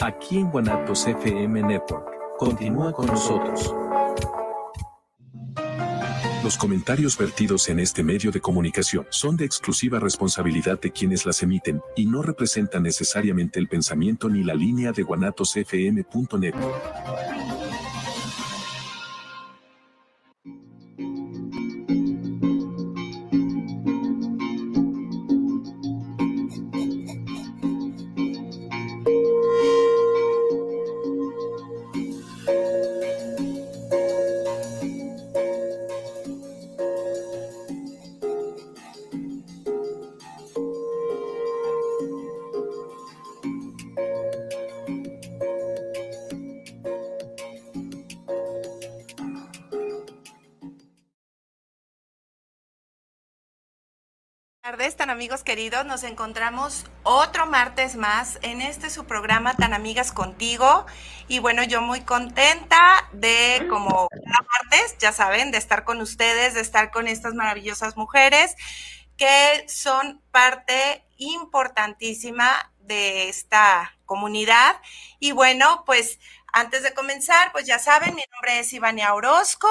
aquí en Guanatos FM Network. Continúa con nosotros. Los comentarios vertidos en este medio de comunicación son de exclusiva responsabilidad de quienes las emiten y no representan necesariamente el pensamiento ni la línea de guanatosfm.net. queridos, nos encontramos otro martes más en este su programa Tan Amigas Contigo. Y bueno, yo muy contenta de, como martes, ya saben, de estar con ustedes, de estar con estas maravillosas mujeres que son parte importantísima de esta comunidad. Y bueno, pues antes de comenzar, pues ya saben, mi nombre es Ivania Orozco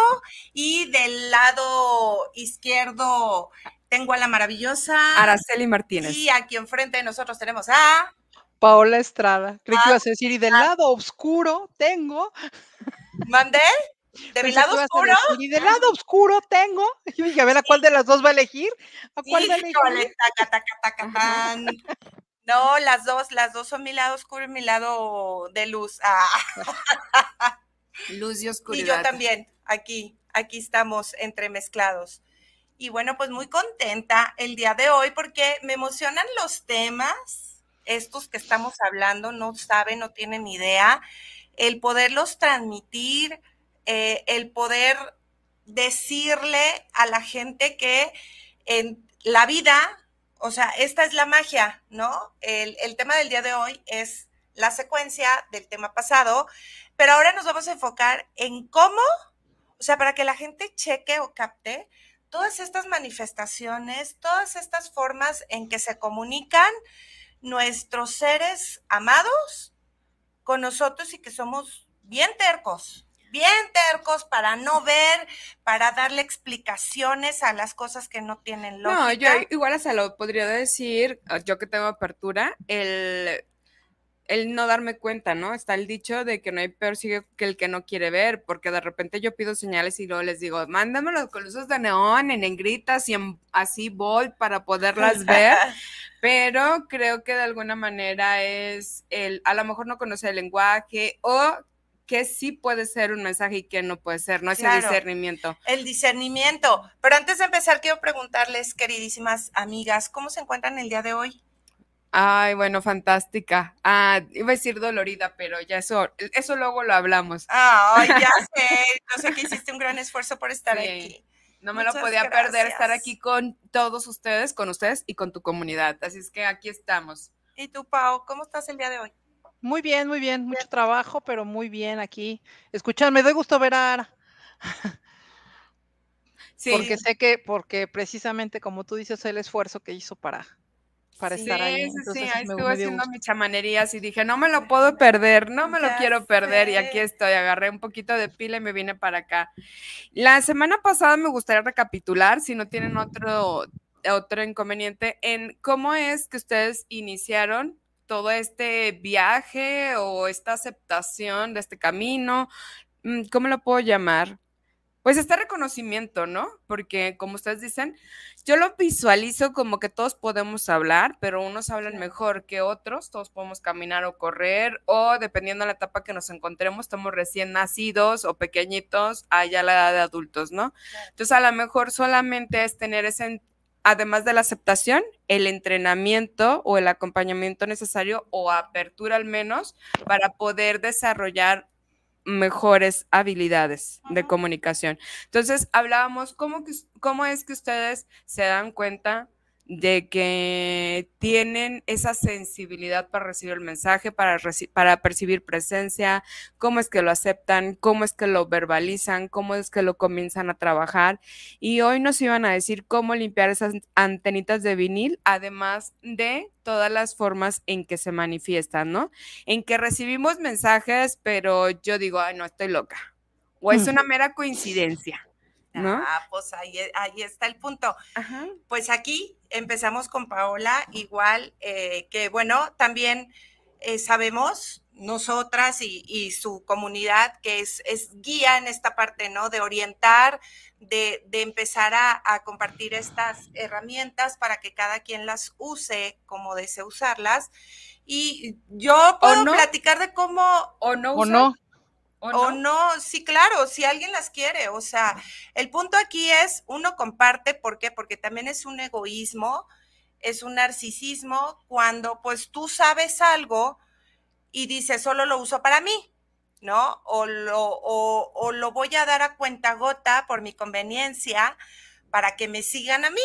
y del lado izquierdo tengo a la maravillosa Araceli Martínez. Y aquí enfrente de nosotros tenemos a Paola Estrada. Creo que ah, ibas a ah. decir, y del lado oscuro tengo. ¿Mandel? ¿De mi lado oscuro? y del lado oscuro tengo. a ver, ¿a cuál de las dos va a elegir? no, las dos, las dos son mi lado oscuro y mi lado de luz. Ah. Luz y oscuridad. Y yo también, aquí, aquí estamos entremezclados. Y bueno, pues muy contenta el día de hoy porque me emocionan los temas, estos que estamos hablando, no saben, no tienen idea, el poderlos transmitir, eh, el poder decirle a la gente que en la vida, o sea, esta es la magia, ¿no? El, el tema del día de hoy es la secuencia del tema pasado, pero ahora nos vamos a enfocar en cómo, o sea, para que la gente cheque o capte todas estas manifestaciones, todas estas formas en que se comunican nuestros seres amados con nosotros y que somos bien tercos, bien tercos para no ver, para darle explicaciones a las cosas que no tienen lógica. No, yo igual hasta lo podría decir, ah, yo que tengo apertura, el el no darme cuenta, ¿no? Está el dicho de que no hay peor sigue que el que no quiere ver, porque de repente yo pido señales y luego les digo, mándamelo con luces de neón, en negritas y en, así voy para poderlas ver, pero creo que de alguna manera es el, a lo mejor no conoce el lenguaje o que sí puede ser un mensaje y que no puede ser, ¿no? Es el discernimiento. El discernimiento. Pero antes de empezar, quiero preguntarles, queridísimas amigas, ¿cómo se encuentran el día de hoy? Ay, bueno, fantástica. Ah, iba a decir dolorida, pero ya eso, eso luego lo hablamos. Ay, ya sé, yo sé que hiciste un gran esfuerzo por estar aquí. No me lo podía perder estar aquí con todos ustedes, con ustedes y con tu comunidad. Así es que aquí estamos. ¿Y tú, Pau, cómo estás el día de hoy? Muy bien, muy bien, mucho trabajo, pero muy bien aquí. me doy gusto ver a Ara. Sí. Porque sé que, porque precisamente como tú dices, el esfuerzo que hizo para, para sí, ahí. sí, ahí estuve haciendo mis chamanerías y dije, no me lo puedo perder, no me lo quiero perder. Y aquí estoy, agarré un poquito de pila y me vine para acá. La semana pasada me gustaría recapitular, si no tienen otro, otro inconveniente, en cómo es que ustedes iniciaron todo este viaje o esta aceptación de este camino, mm, ¿cómo lo puedo llamar? pues este reconocimiento, ¿no? Porque como ustedes dicen, yo lo visualizo como que todos podemos hablar, pero unos hablan mejor que otros, todos podemos caminar o correr, o dependiendo de la etapa que nos encontremos, estamos recién nacidos o pequeñitos, allá la edad de adultos, ¿no? Entonces a lo mejor solamente es tener ese, además de la aceptación, el entrenamiento o el acompañamiento necesario o apertura al menos para poder desarrollar mejores habilidades de comunicación. Entonces, hablábamos cómo, es que ustedes se dan cuenta de que tienen esa sensibilidad para recibir el mensaje, para, para percibir presencia, cómo es que lo aceptan, cómo es que lo verbalizan, cómo es que lo comienzan a trabajar. Y hoy nos iban a decir cómo limpiar esas antenitas de vinil, además de todas las formas en que se manifiestan, ¿no? En que recibimos mensajes, pero yo digo, ay, no, estoy loca. O es una mera coincidencia. Ah, pues ahí, e, ahí está el punto. Pues aquí empezamos con Paola, igual eh, que bueno, también eh, sabemos nosotras y, su comunidad que es, es, guía en esta parte, ¿no? De orientar, de, de empezar a, compartir estas herramientas para que cada quien las use como desee usarlas. Y yo puedo platicar de cómo... O no. O no. ¿O no? sí, claro, si alguien las quiere, o sea, el punto aquí es, uno comparte, ¿por qué? Porque también es un egoísmo, es un narcisismo, cuando pues tú sabes algo y dices, solo lo uso para mí, ¿no? O lo, o, o lo voy a dar a cuenta gota por mi conveniencia para que me sigan a mí,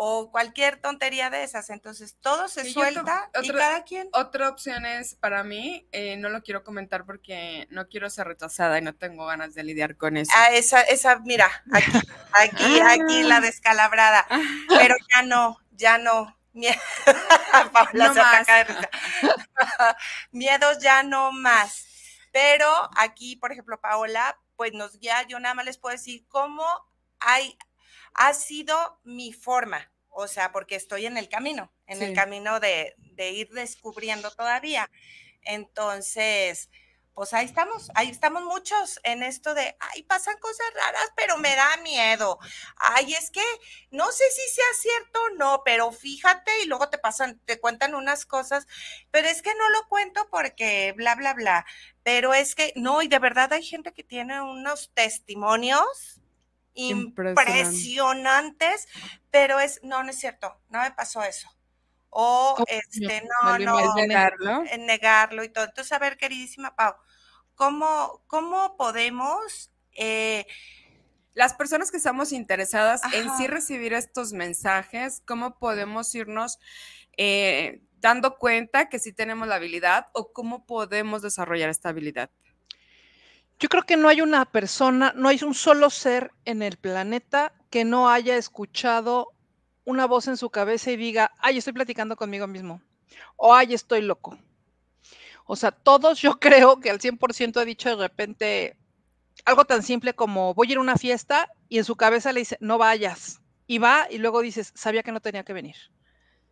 o cualquier tontería de esas. Entonces todo se suelta y otra, cada quien. Otra opción es para mí, eh, no lo quiero comentar porque no quiero ser retrasada y no tengo ganas de lidiar con eso. Ah, esa, esa, mira, aquí, aquí, aquí la ah. descalabrada. Pero ya no, ya no. Paola se de Miedos ya no más. Pero aquí, por ejemplo, Paola, pues nos guía, yo nada más les puedo decir cómo hay ha sido mi forma, o sea, porque estoy en el camino, en el camino de, de, ir descubriendo todavía. Entonces, pues ahí estamos, ahí estamos muchos en esto de, ay, pasan cosas raras, pero me da miedo. Ay, es que no sé si sea cierto o no, pero fíjate y luego te pasan, te cuentan unas cosas, pero es que no lo cuento porque bla, bla, bla. Pero es que, no, y de verdad hay gente que tiene unos testimonios impresionantes, pero es, no, no es cierto, no me pasó eso. O este, no, no, en negarlo. negarlo y todo. Entonces, a ver, queridísima Pau, ¿cómo, cómo podemos... Eh, las personas que estamos interesadas en sí recibir estos mensajes, cómo podemos irnos eh, dando cuenta que sí tenemos la habilidad o cómo podemos desarrollar esta habilidad. Yo creo que no hay una persona, no hay un solo ser en el planeta que no haya escuchado una voz en su cabeza y diga, ay, estoy platicando conmigo mismo, o ay, estoy loco. O sea, todos yo creo que al 100% ha dicho de repente algo tan simple como voy a ir a una fiesta y en su cabeza le dice, no vayas. Y va y luego dices, sabía que no tenía que venir.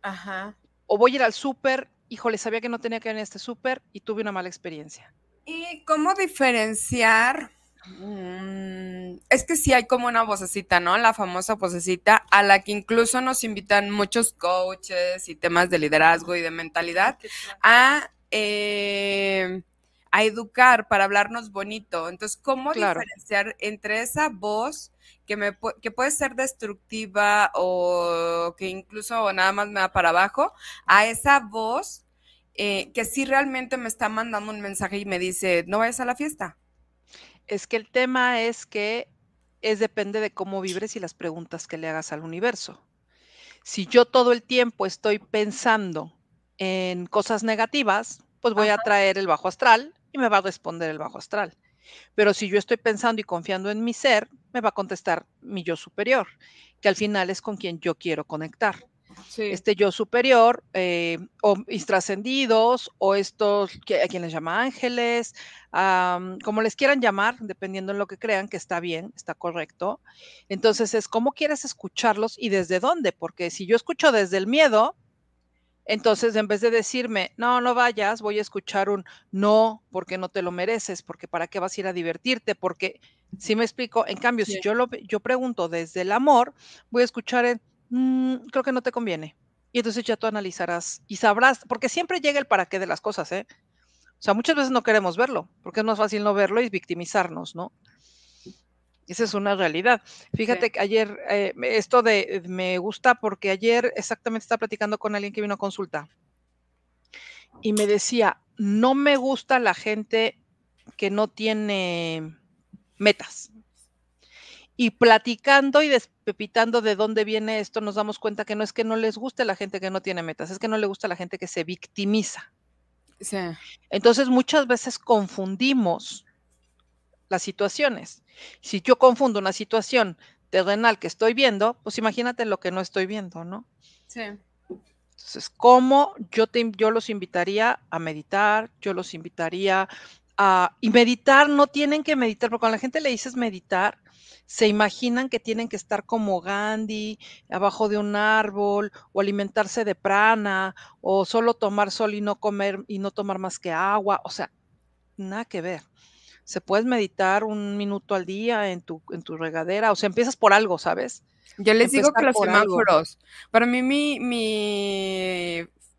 Ajá. O voy a ir al súper, híjole, sabía que no tenía que venir a este súper y tuve una mala experiencia. ¿Y cómo diferenciar? Mm, es que sí hay como una vocecita, ¿no? La famosa vocecita a la que incluso nos invitan muchos coaches y temas de liderazgo y de mentalidad a, eh, a educar para hablarnos bonito. Entonces, ¿cómo diferenciar entre esa voz que, me, que puede ser destructiva o que incluso nada más me da para abajo a esa voz? Eh, que si realmente me está mandando un mensaje y me dice, no vayas a la fiesta. Es que el tema es que es depende de cómo vibres y las preguntas que le hagas al universo. Si yo todo el tiempo estoy pensando en cosas negativas, pues voy a traer el bajo astral y me va a responder el bajo astral. Pero si yo estoy pensando y confiando en mi ser, me va a contestar mi yo superior, que al final es con quien yo quiero conectar este yo superior, eh, o o trascendidos, o estos a quienes les llama ángeles, como les quieran llamar, dependiendo en lo que crean que está bien, está correcto. Entonces es cómo quieres escucharlos y desde dónde, porque si yo escucho desde el miedo, entonces, en vez de decirme, no, no vayas, voy a escuchar un no, porque no te lo mereces, porque para qué vas a ir a divertirte, porque, si me explico, en cambio, si yo lo yo pregunto desde el amor, voy a escuchar el Mm, creo que no te conviene. Y entonces ya tú analizarás y sabrás, porque siempre llega el para qué de las cosas, ¿eh? O sea, muchas veces no queremos verlo, porque es más fácil no verlo y victimizarnos, ¿no? Esa es una realidad. Fíjate que ayer, eh, esto de me gusta porque ayer exactamente estaba platicando con alguien que vino a consulta y me decía, no me gusta la gente que no tiene metas y platicando y despepitando de dónde viene esto, nos damos cuenta que no es que no les guste la gente que no tiene metas, es que no le gusta la gente que se victimiza. Entonces muchas veces confundimos las situaciones. Si yo confundo una situación terrenal que estoy viendo, pues imagínate lo que no estoy viendo, ¿no? Sí. Entonces, ¿cómo yo, te, yo los invitaría a meditar? Yo los invitaría a... Y meditar, no tienen que meditar, porque cuando la gente le dices meditar, se imaginan que tienen que estar como Gandhi, abajo de un árbol, o alimentarse de prana, o solo tomar sol y no comer y no tomar más que agua, o sea, nada que ver. Se puedes meditar un minuto al día en tu, en tu regadera, o sea, empiezas por algo, ¿sabes? Yo les digo que los semáforos, para mí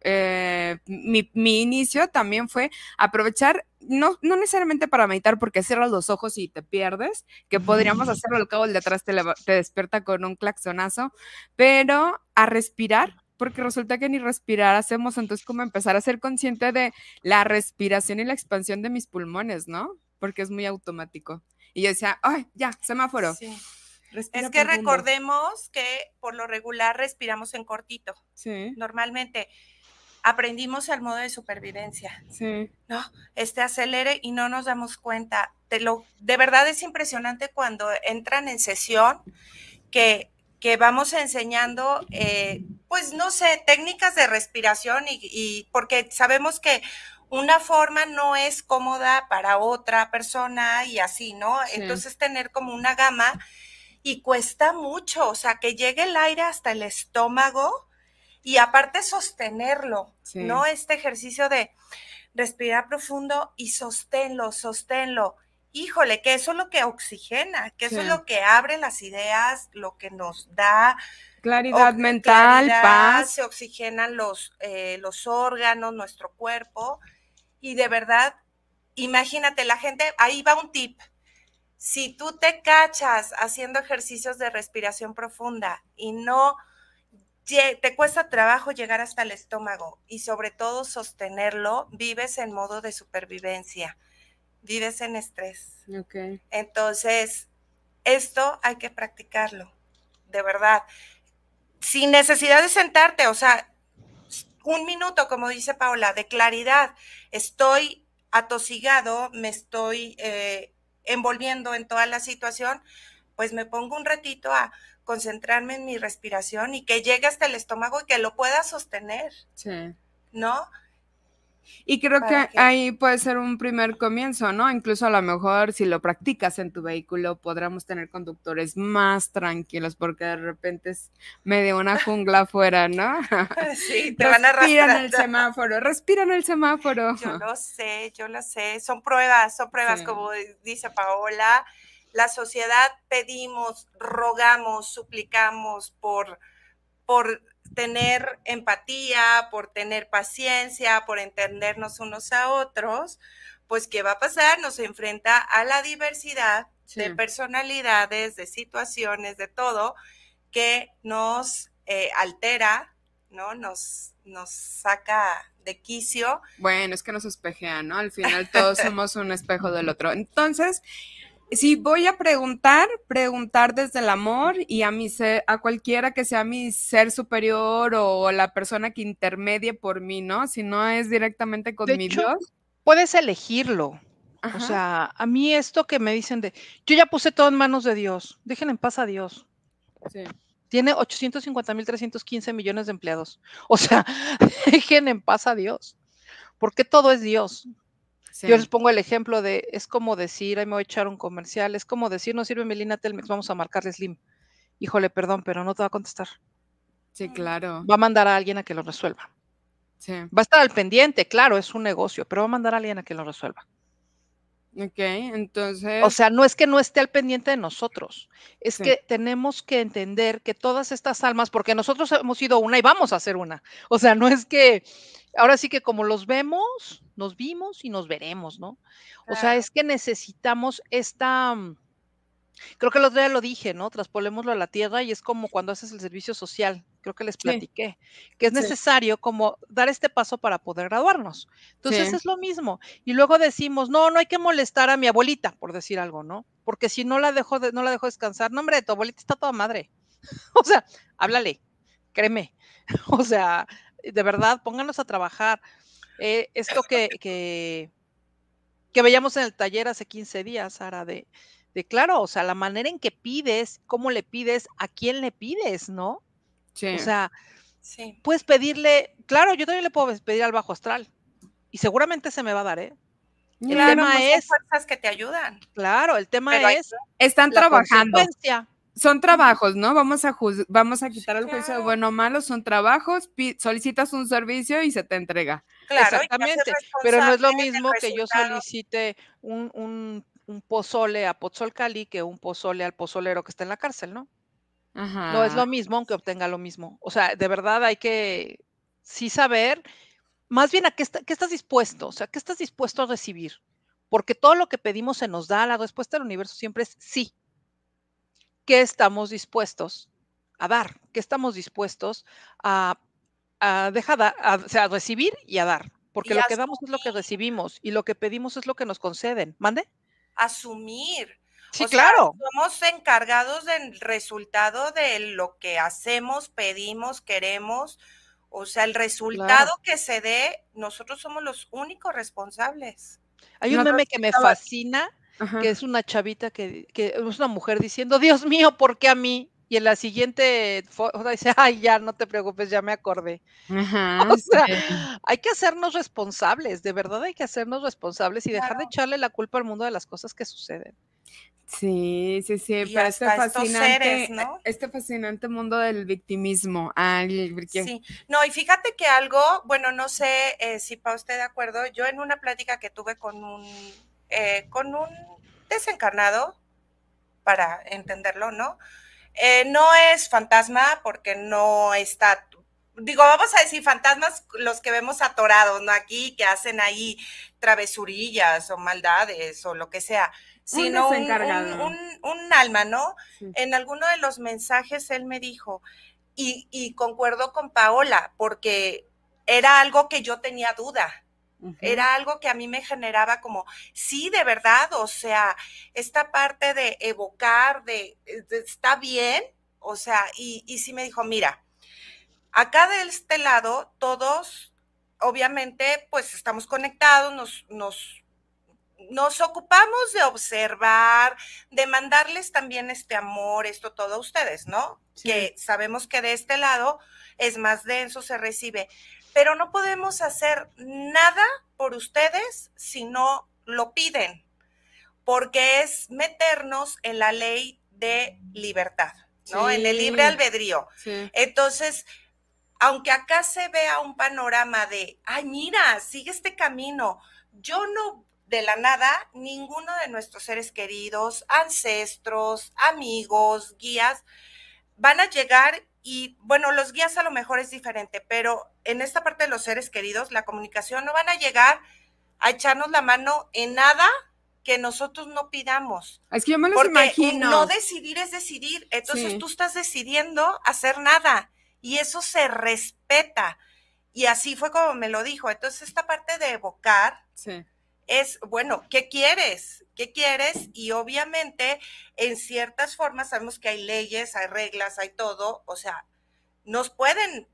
eh, mi, mi, inicio también fue aprovechar no, no necesariamente para meditar porque cierras los ojos y te pierdes, que podríamos hacerlo al cabo el de atrás te, despierta con un claxonazo, pero a respirar, porque resulta que ni respirar hacemos, entonces como empezar a ser consciente de la respiración y la expansión de mis pulmones, ¿no? Porque es muy automático. Y yo decía, ay, ya, semáforo. Sí. es que recordemos que por lo regular respiramos en cortito. Sí. Normalmente aprendimos el modo de supervivencia. Sí. ¿No? Este acelere y no nos damos cuenta. Te lo, de verdad es impresionante cuando entran en sesión que, que vamos enseñando, eh, pues no sé, técnicas de respiración y, porque sabemos que una forma no es cómoda para otra persona y así, ¿no? Entonces tener como una gama y cuesta mucho, o sea, que llegue el aire hasta el estómago y aparte sostenerlo, ¿no? Este ejercicio de respirar profundo y sosténlo, sosténlo. Híjole, que eso es lo que oxigena, que eso es lo que abre las ideas, lo que nos da claridad mental, paz. Se oxigenan los, eh, los órganos, nuestro cuerpo. Y de verdad, imagínate, la gente, ahí va un tip. Si tú te cachas haciendo ejercicios de respiración profunda y no te cuesta trabajo llegar hasta el estómago y sobre todo sostenerlo, vives en modo de supervivencia, vives en estrés. Entonces, esto hay que practicarlo, de verdad, sin necesidad de sentarte, o sea, un minuto, como dice Paola, de claridad. Estoy atosigado, me estoy eh, envolviendo en toda la situación, pues me pongo un ratito a concentrarme en mi respiración y que llegue hasta el estómago y que lo pueda sostener. Sí. ¿No? Y creo que, ahí puede ser un primer comienzo, ¿no? Incluso a lo mejor si lo practicas en tu vehículo, podremos tener conductores más tranquilos porque de repente es medio una jungla afuera, ¿no? Sí, te van a Respiran el semáforo, respiran el semáforo. Yo lo sé, yo lo sé. Son pruebas, son pruebas, como dice Paola. La sociedad pedimos, rogamos, suplicamos por, por tener empatía, por tener paciencia, por entendernos unos a otros, pues ¿qué va a pasar? Nos enfrenta a la diversidad de personalidades, de situaciones, de todo, que nos eh, altera, ¿no? Nos, nos saca de quicio. Bueno, es que nos espejea, ¿no? Al final todos somos un espejo del otro. Entonces, si voy a preguntar, preguntar desde el amor y a mi a cualquiera que sea mi ser superior o la persona que intermedie por mí, ¿no? Si no es directamente con mi Dios. Puedes elegirlo. O sea, a mí esto que me dicen de, yo ya puse todo en manos de Dios, dejen en paz a Dios. Sí. Tiene 850.315 millones de empleados. O sea, dejen en paz a Dios. Porque todo es Dios. Yo les pongo el ejemplo de, es como decir, ahí me voy a echar un comercial, es como decir, no sirve Melina Telmex, vamos a marcarle Slim. Híjole, perdón, pero no te va a contestar. Sí, claro. Va a mandar a alguien a que lo resuelva. Sí. Va a estar al pendiente, claro, es un negocio, pero va a mandar a alguien a que lo resuelva. Ok, entonces. O sea, no es que no esté al pendiente de nosotros, es que tenemos que entender que todas estas almas, porque nosotros hemos sido una y vamos a ser una. O sea, no es que ahora sí que como los vemos, nos vimos y nos veremos, ¿no? O sea, es que necesitamos esta... Mm, creo que el otro día lo dije, ¿no? Traspolémoslo a la tierra y es como cuando haces el servicio social, creo que les platiqué, que es necesario como dar este paso para poder graduarnos. Entonces es lo mismo. Y luego decimos, no, no hay que molestar a mi abuelita, por decir algo, ¿no? Porque si no la dejo, no la dejo descansar, no, hombre, tu abuelita está toda madre. o sea, háblale, créeme. o sea, de verdad, pónganos a trabajar. Eh, esto que, que, que, veíamos en el taller hace 15 días, Sara, de, de claro, o sea, la manera en que pides, cómo le pides, a quién le pides, ¿no? Sí. O sea, puedes pedirle, claro, yo también le puedo pedir al bajo astral y seguramente se me va a dar, ¿eh? El claro, tema pues, es fuerzas que te ayudan. Claro, el tema es están trabajando son trabajos, ¿no? Vamos a, vamos a quitar el juicio bueno o malo, son trabajos, solicitas un servicio y se te entrega. Claro, Exactamente, pero no es lo mismo que yo solicite un, un, un, pozole a pozolcali que un pozole al pozolero que está en la cárcel, ¿no? Ajá. No es lo mismo aunque obtenga lo mismo. O sea, de verdad hay que sí saber, más bien a qué, está, qué estás dispuesto, o sea, qué estás dispuesto a recibir. Porque todo lo que pedimos se nos da, la respuesta del universo siempre es sí qué estamos dispuestos a dar, qué estamos dispuestos a, dejar, a, recibir y a dar. Porque lo que damos es lo que recibimos y lo que pedimos es lo que nos conceden. ¿Mande? Asumir. Sí, claro. somos encargados del resultado de lo que hacemos, pedimos, queremos. O sea, el resultado que se dé, nosotros somos los únicos responsables. Hay un meme que me fascina, que es una chavita que, es una mujer diciendo, Dios mío, ¿por qué a mí? Y en la siguiente foto dice, ay, ya, no te preocupes, ya me acordé. o sea, hay que hacernos responsables, de verdad hay que hacernos responsables y dejar de echarle la culpa al mundo de las cosas que suceden. Sí, sí, sí, pero este fascinante, este fascinante mundo del victimismo. Sí, no, y fíjate que algo, bueno, no sé eh, si para usted de acuerdo, yo en una plática que tuve con un eh, con un desencarnado, para entenderlo, ¿no? Eh, no es fantasma porque no está, digo, vamos a decir fantasmas los que vemos atorados, ¿no? Aquí que hacen ahí travesurillas o maldades o lo que sea, sino un, alma, ¿no? En alguno de los mensajes él me dijo, y, y concuerdo con Paola, porque era algo que yo tenía duda era algo que a mí me generaba como, sí, de verdad, o sea, esta parte de evocar, eh, de, está bien, o sea, y, y sí me dijo, mira, acá de este lado todos, obviamente, pues estamos conectados, nos, nos nos ocupamos de observar, de mandarles también este amor, esto todo a ustedes, ¿no? Que sabemos que de este lado es más denso, se recibe pero no podemos hacer nada por ustedes si no lo piden, porque es meternos en la ley de libertad, ¿no? en el libre albedrío. Entonces, aunque acá se vea un panorama de, ay, mira, sigue este camino, yo no de la nada, ninguno de nuestros seres queridos, ancestros, amigos, guías, van a llegar y bueno, los guías a lo mejor es diferente, pero en esta parte de los seres queridos, la comunicación no van a llegar a echarnos la mano en nada que nosotros no pidamos. Es que yo me los No decidir es decidir. Entonces tú estás decidiendo hacer nada y eso se respeta. Y así fue como me lo dijo. Entonces esta parte de evocar es, bueno, ¿qué quieres? ¿Qué quieres? Y obviamente, en ciertas formas, sabemos que hay leyes, hay reglas, hay todo, o sea, nos pueden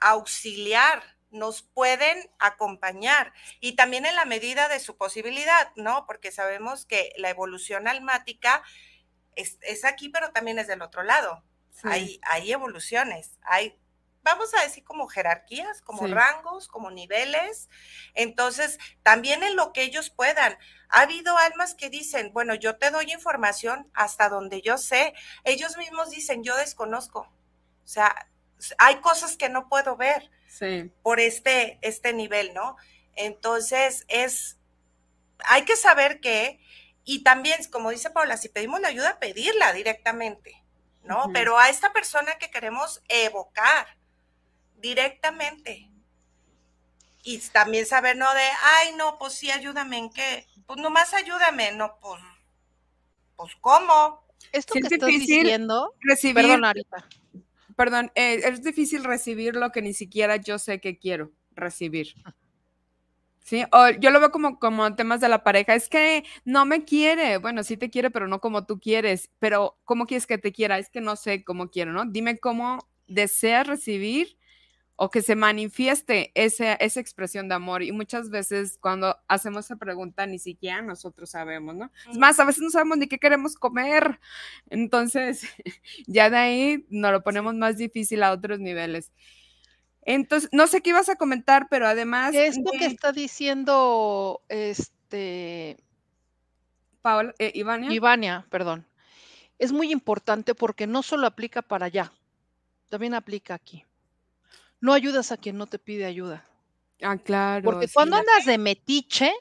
auxiliar, nos pueden acompañar y también en la medida de su posibilidad, ¿no? Porque sabemos que la evolución almática es, aquí, pero también es del otro lado. Hay, hay evoluciones, hay vamos a decir como jerarquías, como rangos, como niveles. Entonces, también en lo que ellos puedan. Ha habido almas que dicen, bueno, yo te doy información hasta donde yo sé. Ellos mismos dicen, yo desconozco. O sea, hay cosas que no puedo ver por este, este nivel, ¿no? Entonces, es, hay que saber que, y también, como dice Paula, si pedimos la ayuda, pedirla directamente, ¿no? Pero a esta persona que queremos evocar, directamente. Y también saber, no de, ay, no, pues sí, ayúdame en qué. Pues nomás ayúdame, no, pues, pues cómo. Esto que estás diciendo, recibir, perdón, ahorita. Perdón, eh, es difícil recibir lo que ni siquiera yo sé que quiero recibir. Sí, o yo lo veo como, como temas de la pareja. Es que no me quiere. Bueno, sí te quiere, pero no como tú quieres. Pero, ¿cómo quieres que te quiera? Es que no sé cómo quiero, ¿no? Dime cómo deseas recibir o que se manifieste esa, expresión de amor. Y muchas veces cuando hacemos esa pregunta ni siquiera nosotros sabemos, ¿no? Es más, a veces no sabemos ni qué queremos comer. Entonces, ya de ahí nos lo ponemos más difícil a otros niveles. Entonces, no sé qué ibas a comentar, pero además... Esto que está diciendo, este... Paul, eh, Ivania. Ivania, perdón. Es muy importante porque no solo aplica para allá, también aplica aquí no ayudas a quien no te pide ayuda. Ah, claro. Porque cuando andas de metiche,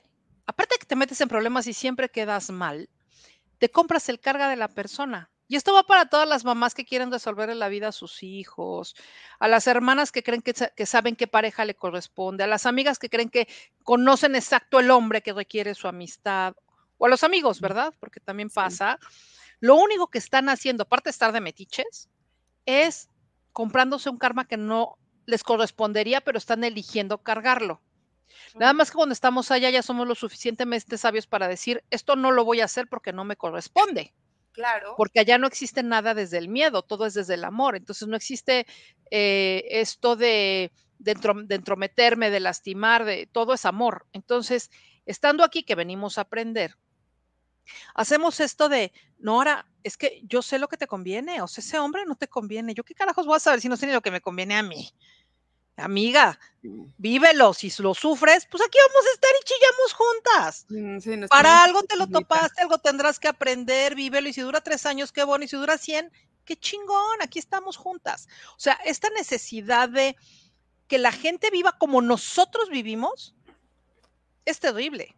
aparte que te metes en problemas y siempre quedas mal, te compras el carga de la persona. Y esto va para todas las mamás que quieren resolver en la vida a sus hijos, a las hermanas que creen que, saben qué pareja le corresponde, a las amigas que creen que conocen exacto el hombre que requiere su amistad, o a los amigos, ¿verdad? Porque también pasa. Lo único que están haciendo, aparte de estar de metiches, es comprándose un karma que no les correspondería, pero están eligiendo cargarlo. Nada más que cuando estamos allá ya somos lo suficientemente sabios para decir, esto no lo voy a hacer porque no me corresponde. Claro. Porque allá no existe nada desde el miedo, todo es desde el amor. Entonces no existe eh, esto de, de, entrometerme, de lastimar, de todo es amor. Entonces, estando aquí que venimos a aprender, Hacemos esto de, no, Nora, es que yo sé lo que te conviene, o sea, ese hombre no te conviene. Yo qué carajos voy a saber si no sé ni lo que me conviene a mí. Amiga, vívelo, si lo sufres, pues aquí vamos a estar y chillamos juntas. Mm, Para algo te lo topaste, algo tendrás que aprender, vívelo, y si dura tres años, qué bueno, y si dura cien, qué chingón, aquí estamos juntas. O sea, esta necesidad de que la gente viva como nosotros vivimos es terrible.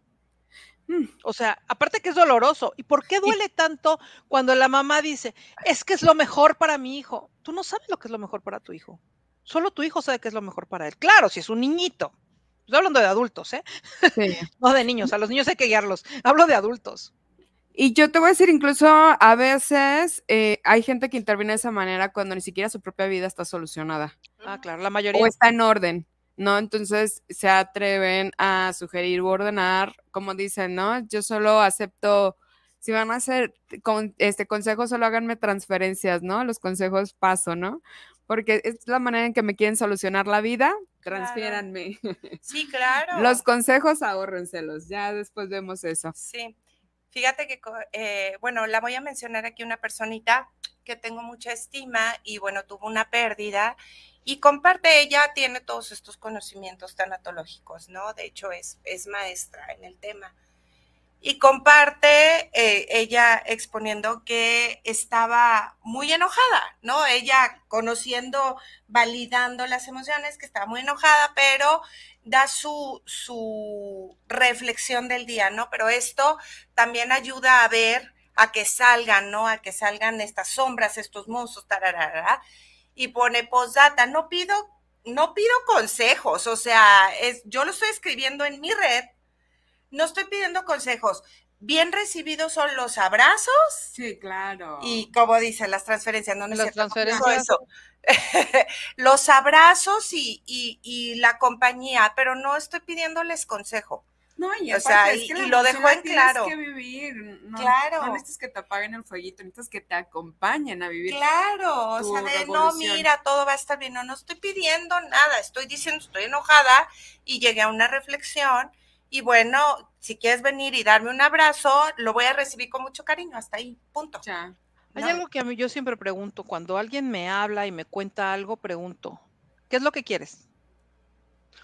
Mm. O sea, aparte que es doloroso. ¿Y por qué duele tanto cuando la mamá dice, es que es lo mejor para mi hijo? Tú no sabes lo que es lo mejor para tu hijo. Solo tu hijo sabe que es lo mejor para él. Claro, si es un niñito. Estoy hablando de adultos, ¿eh? no de niños. A los niños hay que guiarlos. Hablo de adultos. Y yo te voy a decir, incluso a veces eh, hay gente que interviene de esa manera cuando ni siquiera su propia vida está solucionada. Ah, claro, la mayoría. O está en orden. ¿no? Entonces se atreven a sugerir o ordenar, como dicen, ¿no? Yo solo acepto, si van a hacer con, este consejo, solo háganme transferencias, ¿no? Los consejos paso, ¿no? Porque es la manera en que me quieren solucionar la vida, transfiéranme. Sí, claro. Los consejos ahórrenselos, ya después vemos eso. Sí. Fíjate que, eh, bueno, la voy a mencionar aquí una personita que tengo mucha estima y bueno, tuvo una pérdida y comparte, ella tiene todos estos conocimientos tanatológicos, ¿no? De hecho, es, es maestra en el tema. Y comparte eh, ella exponiendo que estaba muy enojada, ¿no? Ella conociendo, validando las emociones, que estaba muy enojada, pero da su, su reflexión del día, ¿no? Pero esto también ayuda a ver, a que salgan, ¿no? A que salgan estas sombras, estos monstruos, tararara y pone postdata, no pido, no pido consejos, o sea, es, yo lo estoy escribiendo en mi red, no estoy pidiendo consejos. Bien recibidos son los abrazos. Sí, claro. Y como dicen, las transferencias, no necesito eso. los abrazos y, y, y la compañía, pero no estoy pidiéndoles consejo. No, y, o es que y, lo dejó en claro. que vivir. No, claro. No necesitas que te apaguen el fueguito, necesitas que te acompañen a vivir. Claro, o sea, de no, mira, todo va a estar bien. No, no estoy pidiendo nada, estoy diciendo, estoy enojada y llegué a una reflexión. Y bueno, si quieres venir y darme un abrazo, lo voy a recibir con mucho cariño. Hasta ahí, punto. Hay algo que a mí yo siempre pregunto, cuando alguien me habla y me cuenta algo, pregunto, ¿qué es lo que quieres?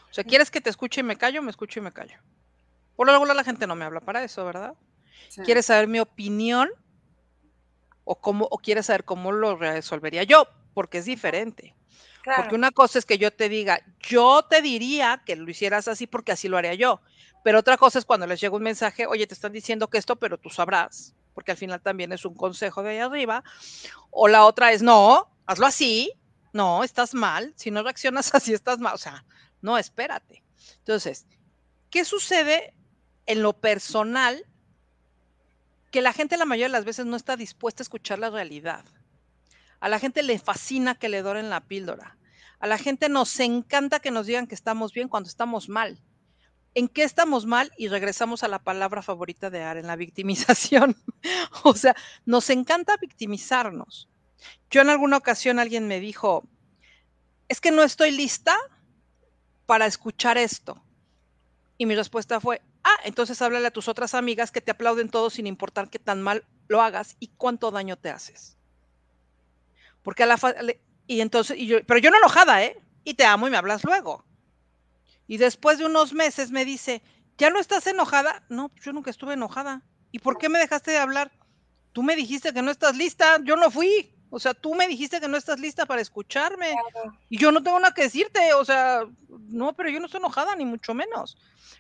O sea, mm. ¿quieres que te escuche y me callo? Me escucho y me callo. Por lo regular la gente no me habla para eso, ¿verdad? ¿Quieres Quiere saber mi opinión o cómo o quiere saber cómo lo resolvería yo, porque es diferente. Porque una cosa es que yo te diga, yo te diría que lo hicieras así porque así lo haría yo. Pero otra cosa es cuando les llega un mensaje, oye, te están diciendo que esto, pero tú sabrás, porque al final también es un consejo de ahí arriba. O la otra es, no, hazlo así, no, estás mal, si no reaccionas así, estás mal. O sea, no, espérate. Entonces, ¿qué sucede en lo personal que la gente la mayoría de las veces no está dispuesta a escuchar la realidad. A la gente le fascina que le doren la píldora. A la gente nos encanta que nos digan que estamos bien cuando estamos mal. ¿En qué estamos mal? Y regresamos a la palabra favorita de en la victimización. o sea, nos encanta victimizarnos. Yo en alguna ocasión alguien me dijo, es que no estoy lista para escuchar esto. Y mi respuesta fue, ah, entonces háblale a tus otras amigas que te aplauden todo sin importar qué tan mal lo hagas y cuánto daño te haces. Porque a la... y entonces, pero yo no enojada, ¿eh? Y te amo y me hablas luego. Y después de unos meses me dice, ¿ya no estás enojada? No, yo nunca estuve enojada. ¿Y por qué me dejaste de hablar? Tú me dijiste que no estás lista, yo no fui. O sea, tú me dijiste que no estás lista para escucharme y yo no tengo nada que decirte. O sea, no, pero yo no estoy enojada, ni mucho menos.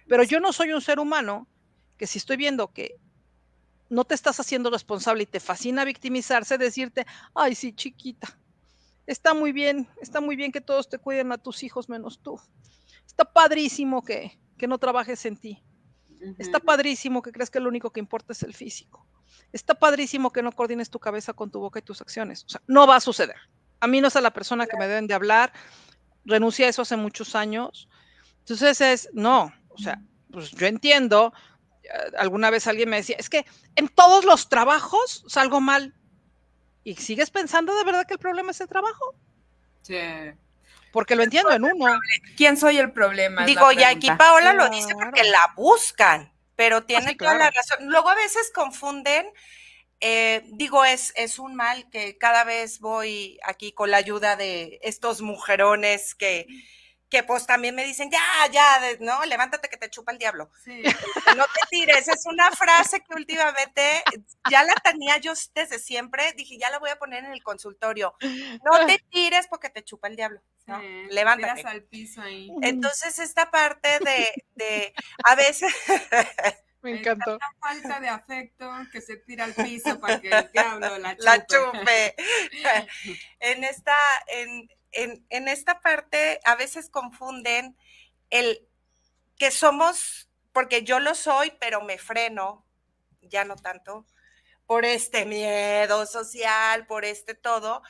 Pero yo no soy un ser humano que si estoy viendo que no te estás haciendo responsable y te fascina victimizarse, decirte, ay, sí, chiquita, está muy bien, está muy bien que todos te cuiden a tus hijos menos tú. Está padrísimo que, que no trabajes en ti. Está padrísimo que creas que lo único que importa es el físico. Está padrísimo que no coordines tu cabeza con tu boca y tus acciones. O sea, no va a suceder. A mí no es a la persona que me deben de hablar. Renuncié a eso hace muchos años. Entonces es, no, o sea, pues yo entiendo. Alguna vez alguien me decía, es que en todos los trabajos salgo mal. ¿Y sigues pensando de verdad que el problema es el trabajo? Sí porque lo entiendo en uno. ¿Quién soy el problema? Digo, y aquí Paola lo dice porque la buscan, pero ah, tiene toda la razón. Luego a veces confunden, eh, digo, es, es un mal que cada vez voy aquí con la ayuda de estos mujerones que que pues también me dicen, ya, ya, ¿no? Levántate que te chupa el diablo. No te tires, es una frase que últimamente ya la tenía yo desde siempre, dije, ya la voy a poner en el consultorio. No te tires porque te chupa el diablo. Levántate. Al piso Entonces, esta parte de, a veces. Me encantó. falta de afecto que se tira al piso para que el diablo la chupe. La chupe. en esta, en, en, esta parte a veces confunden el que somos, porque yo lo soy, pero me freno, ya no tanto, por este miedo social, por este todo.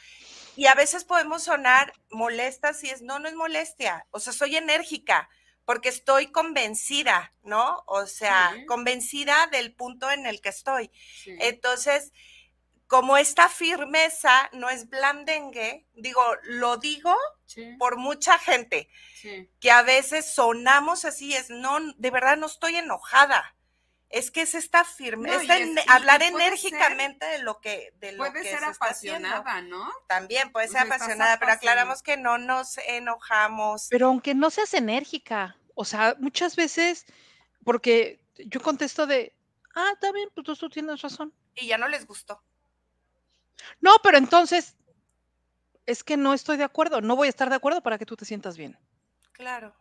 Y a veces podemos sonar molestas si es, no, no es molestia, o sea, soy enérgica porque estoy convencida, ¿no? O sea, convencida del punto en el que estoy. Entonces, como esta firmeza no es blandengue, digo, lo digo por mucha gente, que a veces sonamos así, es no, de verdad no estoy enojada. Es que es esta firmeza, es, hablar enérgicamente de lo que de lo Puede ser apasionada, ¿no? También puede ser apasionada, pero aclaramos que no nos enojamos. Pero aunque no seas enérgica, o sea, muchas veces, porque yo contesto de, ah, está bien, pues tú tienes razón. Y ya no les gustó. No, pero entonces, es que no estoy de acuerdo, no voy a estar de acuerdo para que tú te sientas bien. Claro.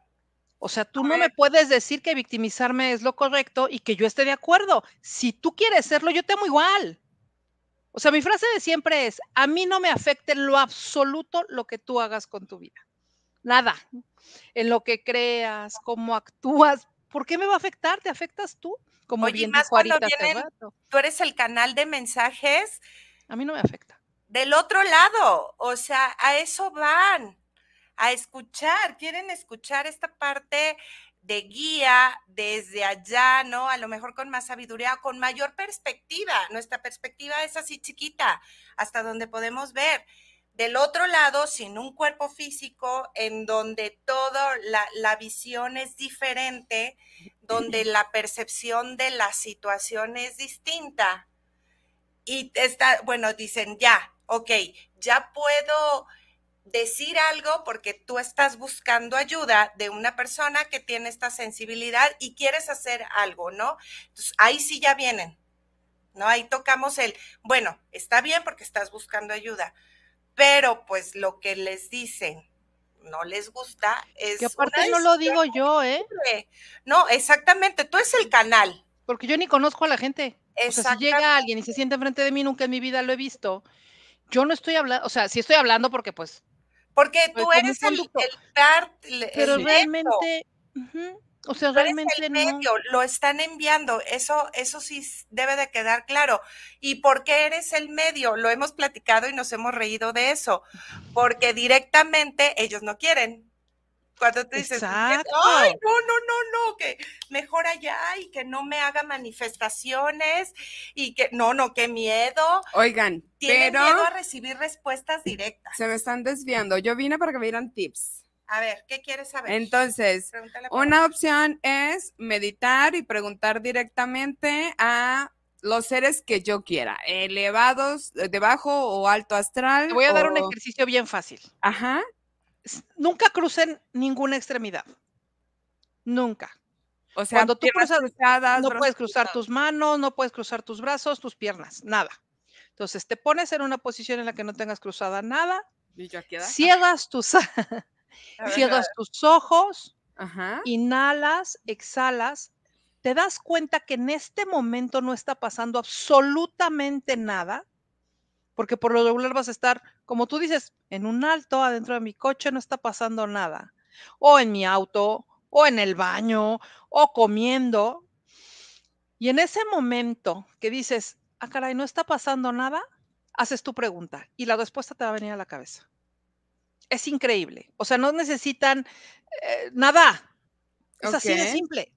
O sea, tú no me puedes decir que victimizarme es lo correcto y que yo esté de acuerdo. Si tú quieres serlo, yo te amo igual. O sea, mi frase de siempre es, a mí no me afecte lo absoluto lo que tú hagas con tu vida. Nada. En lo que creas, cómo actúas, ¿por qué me va a afectar? ¿Te afectas tú? Como Oye, bien más cuando tú eres el canal de mensajes a mí no me afecta. Del otro lado, o sea, a eso van, a escuchar, quieren escuchar esta parte de guía desde allá, ¿no? A lo mejor con más sabiduría, con mayor perspectiva. Nuestra perspectiva es así chiquita, hasta donde podemos ver. Del otro lado, sin un cuerpo físico, en donde toda la, la, visión es diferente, donde la percepción de la situación es distinta, y está, bueno, dicen, ya, ok, ya puedo decir algo porque tú estás buscando ayuda de una persona que tiene esta sensibilidad y quieres hacer algo, ¿no? Entonces, ahí sí ya vienen, ¿no? Ahí tocamos el, bueno, está bien porque estás buscando ayuda, pero pues lo que les dicen no les gusta es... Que aparte no lo digo yo, ¿eh? No, exactamente, tú es el canal. Porque yo ni conozco a la gente. O sea, si llega alguien y se sienta enfrente de mí, nunca en mi vida lo he visto. Yo no estoy hablando, o sea, si estoy hablando porque pues... Porque tú eres el, el, Pero realmente... o sea, realmente medio, lo están enviando, eso, eso sí debe de quedar claro. ¿Y por qué eres el medio? Lo hemos platicado y nos hemos reído de eso, porque directamente ellos no quieren, cuando te dices, ay, no, no, no, no, que mejor allá y que no me haga manifestaciones y que, no, no, qué miedo. Oigan, Tienen miedo a recibir respuestas directas. Se me están desviando. Yo vine para que me dieran tips. A ver, ¿qué quieres saber? Entonces, una opción es meditar y preguntar directamente a los seres que yo quiera, elevados, eh, debajo o alto astral. Te voy a dar un ejercicio bien fácil. Ajá nunca crucen ninguna extremidad. Nunca. O sea, cuando tú cruzas, no puedes cruzar tus manos, no puedes cruzar tus brazos, tus piernas, nada. Entonces te pones en una posición en la que no tengas cruzada nada, ciegas tus, tus ojos, inhalas, exhalas, te das cuenta que en este momento no está pasando absolutamente nada porque por lo regular vas a estar, como tú dices, en un alto, adentro de mi coche, no está pasando nada, o en mi auto, o en el baño, o comiendo. Y en ese momento que dices, ah, caray, no está pasando nada, haces tu pregunta y la respuesta te va a venir a la cabeza. Es increíble. O sea, no necesitan eh, nada. Es así de simple.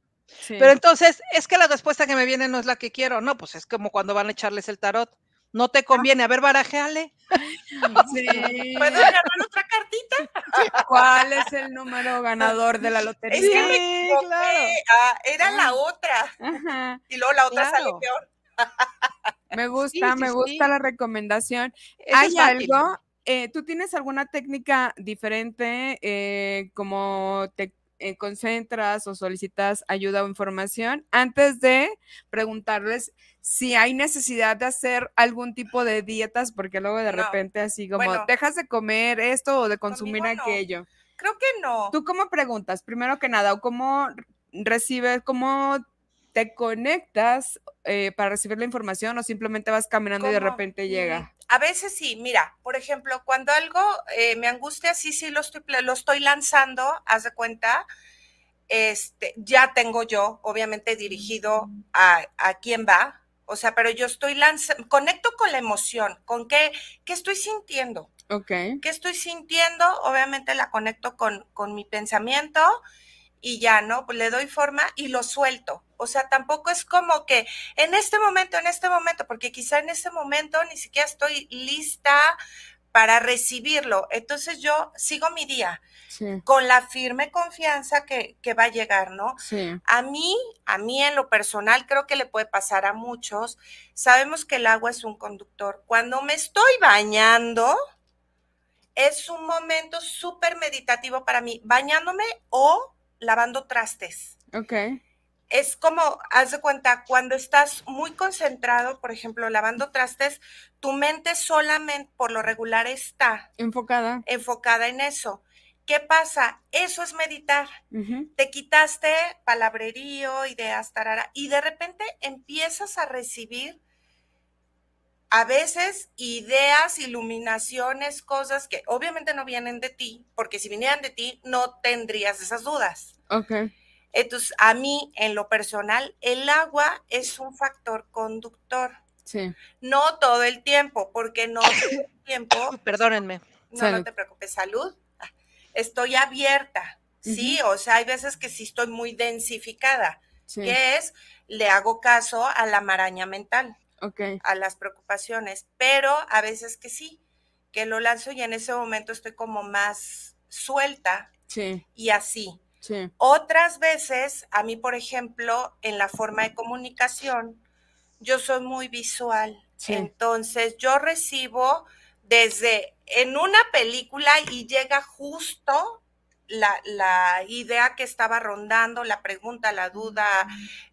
Pero entonces, es que la respuesta que me viene no es la que quiero. No, pues es como cuando van a echarles el tarot no te ah. conviene. A ver, barajeale. ¿Puedo ganar otra cartita? ¿Cuál es el número ganador de la lotería? Es que me ah, era ah. la otra. Y luego la otra salió peor. Me gusta, me gusta la recomendación. ¿Hay algo? Eh, ¿Tú tienes alguna técnica diferente eh, como te eh, concentras o solicitas ayuda o información antes de preguntarles si hay necesidad de hacer algún tipo de dietas, porque luego de repente así como, dejas de comer esto o de consumir aquello. Creo que no. ¿Tú cómo preguntas? Primero que nada, ¿o cómo recibes, cómo te conectas eh, para recibir la información o simplemente vas caminando y de repente llega? A veces sí, mira, por ejemplo, cuando algo eh, me angustia, sí, sí, lo estoy, lo estoy lanzando, haz de cuenta, este, ya tengo yo, obviamente, dirigido a, a quién va, o sea, pero yo estoy lanzando, conecto con la emoción, con qué, qué estoy sintiendo. Ok. ¿Qué estoy sintiendo? Obviamente la conecto con, con mi pensamiento y ya, ¿no? Pues le doy forma y lo suelto. O sea, tampoco es como que en este momento, en este momento, porque quizá en este momento ni siquiera estoy lista para recibirlo. Entonces yo sigo mi día con la firme confianza que, que va a llegar, ¿no? Sí. A mí, a mí en lo personal creo que le puede pasar a muchos. Sabemos que el agua es un conductor. Cuando me estoy bañando, es un momento súper meditativo para mí, bañándome o lavando trastes. Ok es como, haz de cuenta, cuando estás muy concentrado, por ejemplo, lavando trastes, tu mente solamente por lo regular está enfocada. Enfocada en eso. ¿Qué pasa? Eso es meditar. Te quitaste palabrerío, ideas, tarara, y de repente empiezas a recibir a veces ideas, iluminaciones, cosas que obviamente no vienen de ti, porque si vinieran de ti no tendrías esas dudas. Okay. Entonces, a mí, en lo personal, el agua es un factor conductor. Sí. No todo el tiempo, porque no todo el tiempo. Perdónenme. No, no te preocupes. Salud. Ah, estoy abierta, ¿sí? O sea, hay veces que sí estoy muy densificada, que es, le hago caso a la maraña mental, okay. a las preocupaciones, pero a veces que sí, que lo lanzo y en ese momento estoy como más suelta sí. y así. Otras veces, a mí, por ejemplo, en la forma de comunicación, yo soy muy visual. Entonces, yo recibo desde en una película y llega justo la, la, idea que estaba rondando, la pregunta, la duda,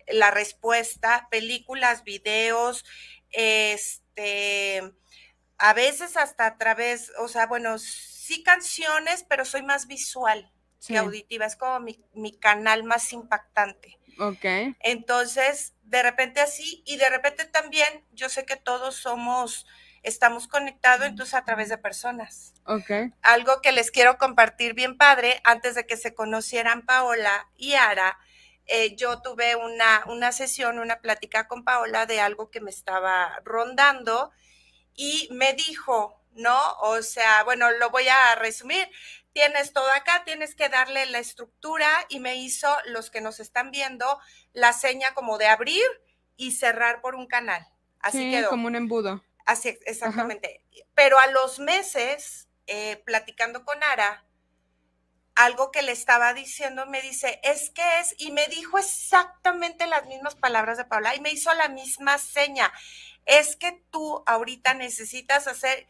la respuesta, películas, videos, este, a veces hasta a través, o sea, bueno, sí canciones, pero soy más visual que auditiva es como mi, mi, canal más impactante. Ok. Entonces, de repente así, y de repente también, yo sé que todos somos, estamos conectados entonces a través de personas. Ok. Algo que les quiero compartir bien padre, antes de que se conocieran Paola y Ara, eh, yo tuve una, una sesión, una plática con Paola de algo que me estaba rondando y me dijo, ¿no? O sea, bueno, lo voy a resumir tienes todo acá, tienes que darle la estructura y me hizo los que nos están viendo la seña como de abrir y cerrar por un canal. Así sí, como un embudo. Así, exactamente. Pero a los meses, eh, platicando con Ara, algo que le estaba diciendo me dice, es que es, y me dijo exactamente las mismas palabras de Paula y me hizo la misma seña. Es que tú ahorita necesitas hacer,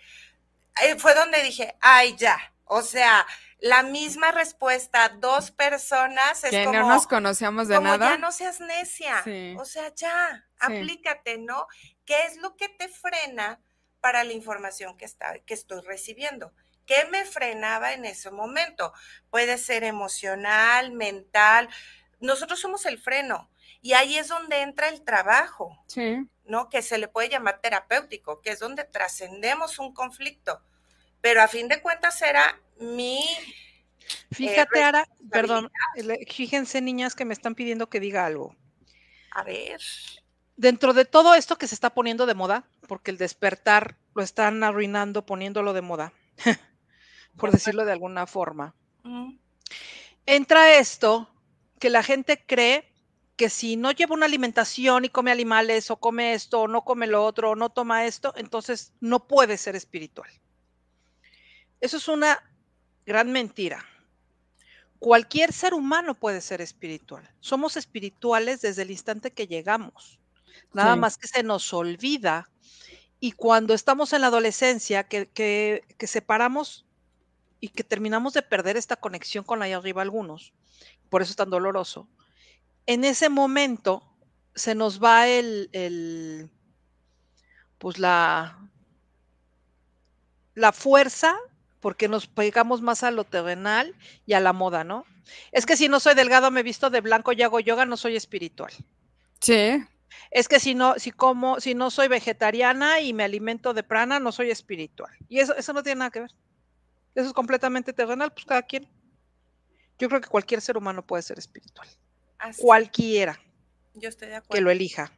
eh, fue donde dije, ay, ya, o sea, la misma respuesta, dos personas es no nos conocíamos de como Ya no seas necia, o sea, ya, aplícate, ¿no? ¿Qué es lo que te frena para la información que, está, que estoy recibiendo? ¿Qué me frenaba en ese momento? Puede ser emocional, mental. Nosotros somos el freno y ahí es donde entra el trabajo, sí. ¿no? Que se le puede llamar terapéutico, que es donde trascendemos un conflicto pero a fin de cuentas era mi... Eh, Fíjate, Ara, perdón, fíjense niñas que me están pidiendo que diga algo. A ver. Dentro de todo esto que se está poniendo de moda, porque el despertar lo están arruinando poniéndolo de moda, por decirlo de alguna forma, entra esto que la gente cree que si no lleva una alimentación y come animales o come esto o no come lo otro o no toma esto, entonces no puede ser espiritual. Eso es una gran mentira. Cualquier ser humano puede ser espiritual. Somos espirituales desde el instante que llegamos. Nada más que se nos olvida. Y cuando estamos en la adolescencia, que, separamos y que terminamos de perder esta conexión con allá arriba algunos, por eso es tan doloroso, en ese momento se nos va el, el pues la, la fuerza porque nos pegamos más a lo terrenal y a la moda, ¿no? Es que si no soy delgado, me visto de blanco y hago yoga, no soy espiritual. Sí. Es que si no, si como, si no soy vegetariana y me alimento de prana, no soy espiritual. Y eso, eso no tiene nada que ver. Eso es completamente terrenal, pues cada quien. Yo creo que cualquier ser humano puede ser espiritual. Cualquiera. Yo estoy de acuerdo. Que lo elija.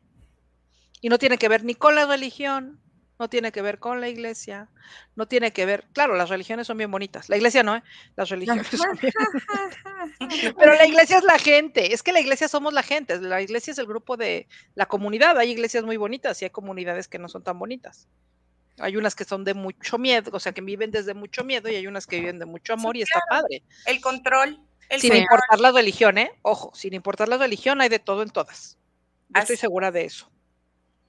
Y no tiene que ver ni con la religión, no tiene que ver con la iglesia, no tiene que ver, claro, las religiones son bien bonitas, la iglesia no, ¿eh? las religiones son bien pero la iglesia es la gente, es que la iglesia somos la gente, la iglesia es el grupo de la comunidad, hay iglesias muy bonitas y hay comunidades que no son tan bonitas. Hay unas que son de mucho miedo, o sea, que viven desde mucho miedo y hay unas que viven de mucho amor y está padre. El control. El sin importar la religión, ¿eh? Ojo, sin importar la religión, hay de todo en todas. estoy segura de eso.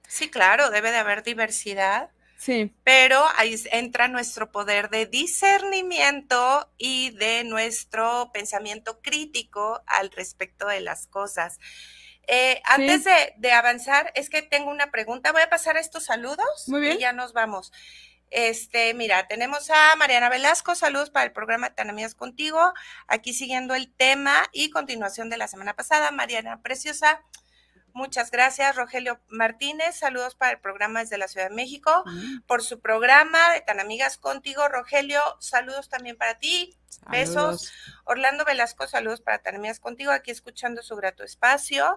Sí, claro, debe de haber diversidad. Sí. Pero ahí entra nuestro poder de discernimiento y de nuestro pensamiento crítico al respecto de las cosas. Eh, antes de, avanzar, es que tengo una pregunta. Voy a pasar estos saludos y ya nos vamos. Este, mira, tenemos a Mariana Velasco, saludos para el programa Tan Amigas Contigo, aquí siguiendo el tema y continuación de la semana pasada, Mariana Preciosa. Muchas gracias, Rogelio Martínez. Saludos para el programa desde la Ciudad de México. Mm. Por su programa de Tan Amigas Contigo, Rogelio, saludos también para ti. Besos. Orlando Velasco, saludos para Tan Amigas Contigo, aquí escuchando su grato espacio.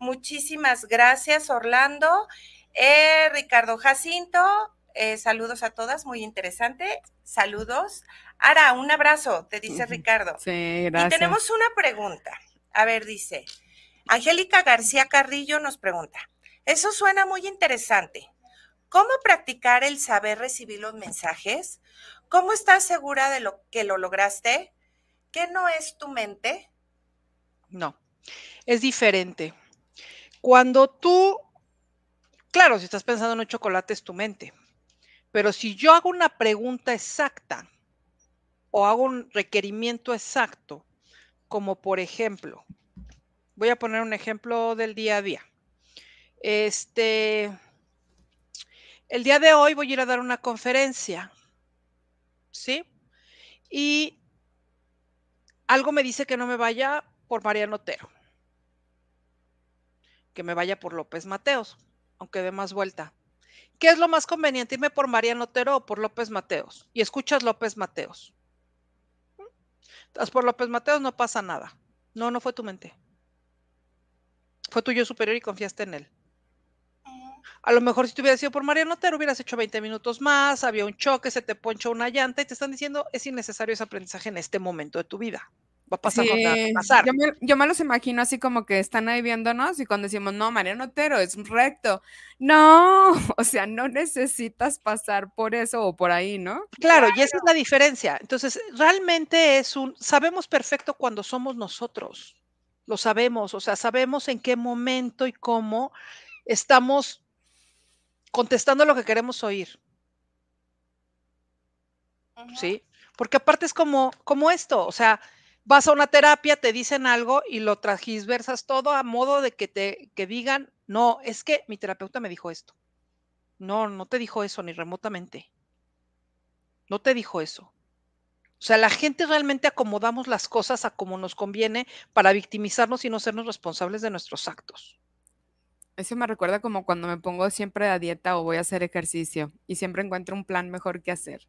Muchísimas gracias, Orlando. Eh, Ricardo Jacinto, eh, saludos a todas, muy interesante. Saludos. Ara, un abrazo, te dice Ricardo. Sí, gracias. Y tenemos una pregunta. A ver, dice. Angélica García Carrillo nos pregunta, eso suena muy interesante. ¿Cómo practicar el saber recibir los mensajes? ¿Cómo estás segura de lo que lo lograste? ¿Qué no es tu mente? No, es diferente. Cuando tú, claro, si estás pensando en un chocolate es tu mente, pero si yo hago una pregunta exacta o hago un requerimiento exacto, como por ejemplo, Voy a poner un ejemplo del día a día. Este, el día de hoy voy a ir a dar una conferencia, ¿sí? Y algo me dice que no me vaya por Mariano Otero, que me vaya por López Mateos, aunque dé más vuelta. ¿Qué es lo más conveniente, irme por María Otero o por López Mateos? Y escuchas López Mateos. Estás por López Mateos, no pasa nada. No, no fue tu mente fue tuyo superior y confiaste en él. A lo mejor si te hubieras ido por Mariano Otero, hubieras hecho 20 minutos más, había un choque, se te poncho una llanta y te están diciendo es innecesario ese aprendizaje en este momento de tu vida. Va a pasar va a pasar. Yo me, los imagino así como que están ahí viéndonos y cuando decimos, no, Mariano Otero es recto. No, o sea, no necesitas pasar por eso o por ahí, ¿no? Claro, claro, y esa es la diferencia. Entonces, realmente es un, sabemos perfecto cuando somos nosotros lo sabemos, o sea, sabemos en qué momento y cómo estamos contestando lo que queremos oír. ¿Sí? Porque aparte es como, como esto, o sea, vas a una terapia, te dicen algo y lo transversas todo a modo de que te que digan, no, es que mi terapeuta me dijo esto. No, no te dijo eso ni remotamente. No te dijo eso. O sea, la gente realmente acomodamos las cosas a como nos conviene para victimizarnos y no sernos responsables de nuestros actos. Eso me recuerda como cuando me pongo siempre a dieta o voy a hacer ejercicio y siempre encuentro un plan mejor que hacer.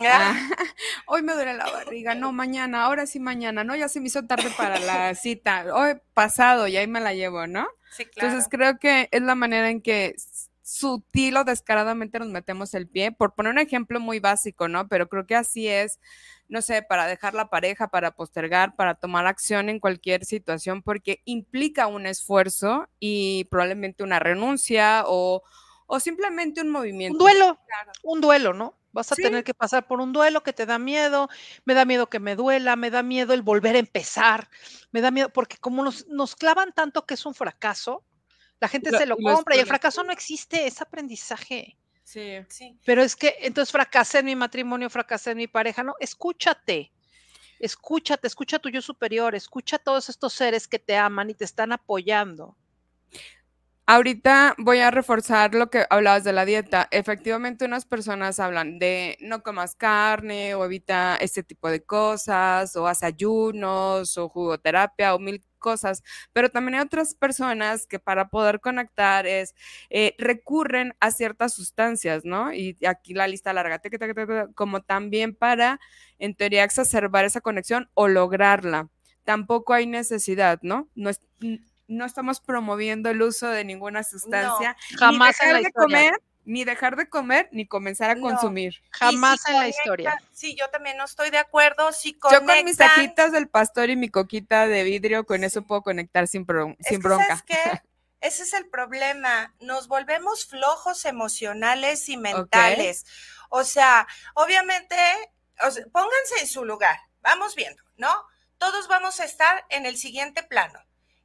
Ah, hoy me duele la barriga, no, mañana, ahora sí mañana, no, ya se me hizo tarde para la cita, hoy pasado y ahí me la llevo, ¿no? Entonces creo que es la manera en que sutil o descaradamente nos metemos el pie, por poner un ejemplo muy básico, ¿no? Pero creo que así es, no sé, para dejar la pareja, para postergar, para tomar acción en cualquier situación, porque implica un esfuerzo y probablemente una renuncia o, simplemente un movimiento. Un duelo, un duelo, ¿no? Vas a tener que pasar por un duelo que te da miedo, me da miedo que me duela, me da miedo el volver a empezar, me da miedo, porque como nos clavan tanto que es un fracaso, la gente se lo compra y el fracaso no existe, es aprendizaje. Sí, sí. Pero es que entonces fracasé en mi matrimonio, fracasé en mi pareja, no, escúchate. Escúchate, escucha a tu yo superior, escucha a todos estos seres que te aman y te están apoyando. Ahorita voy a reforzar lo que hablabas de la dieta. Efectivamente, unas personas hablan de no comas carne o evita este tipo de cosas o haz ayunos o jugoterapia o mil cosas, pero también hay otras personas que para poder conectar es eh, recurren a ciertas sustancias, ¿no? Y aquí la lista larga, como también para, en teoría, exacerbar esa conexión o lograrla tampoco hay necesidad, ¿no? no es, no estamos promoviendo el uso de ninguna sustancia. jamás ni dejar de comer, ni dejar de comer, ni comenzar a consumir. Jamás en la historia. Sí, yo también no estoy de acuerdo. Si yo con mis taquitas del pastor y mi coquita de vidrio, con eso puedo conectar sin, es bronca. Que, Ese es el problema. Nos volvemos flojos emocionales y mentales. O sea, obviamente, pónganse en su lugar. Vamos viendo, ¿no? Todos vamos a estar en el siguiente plano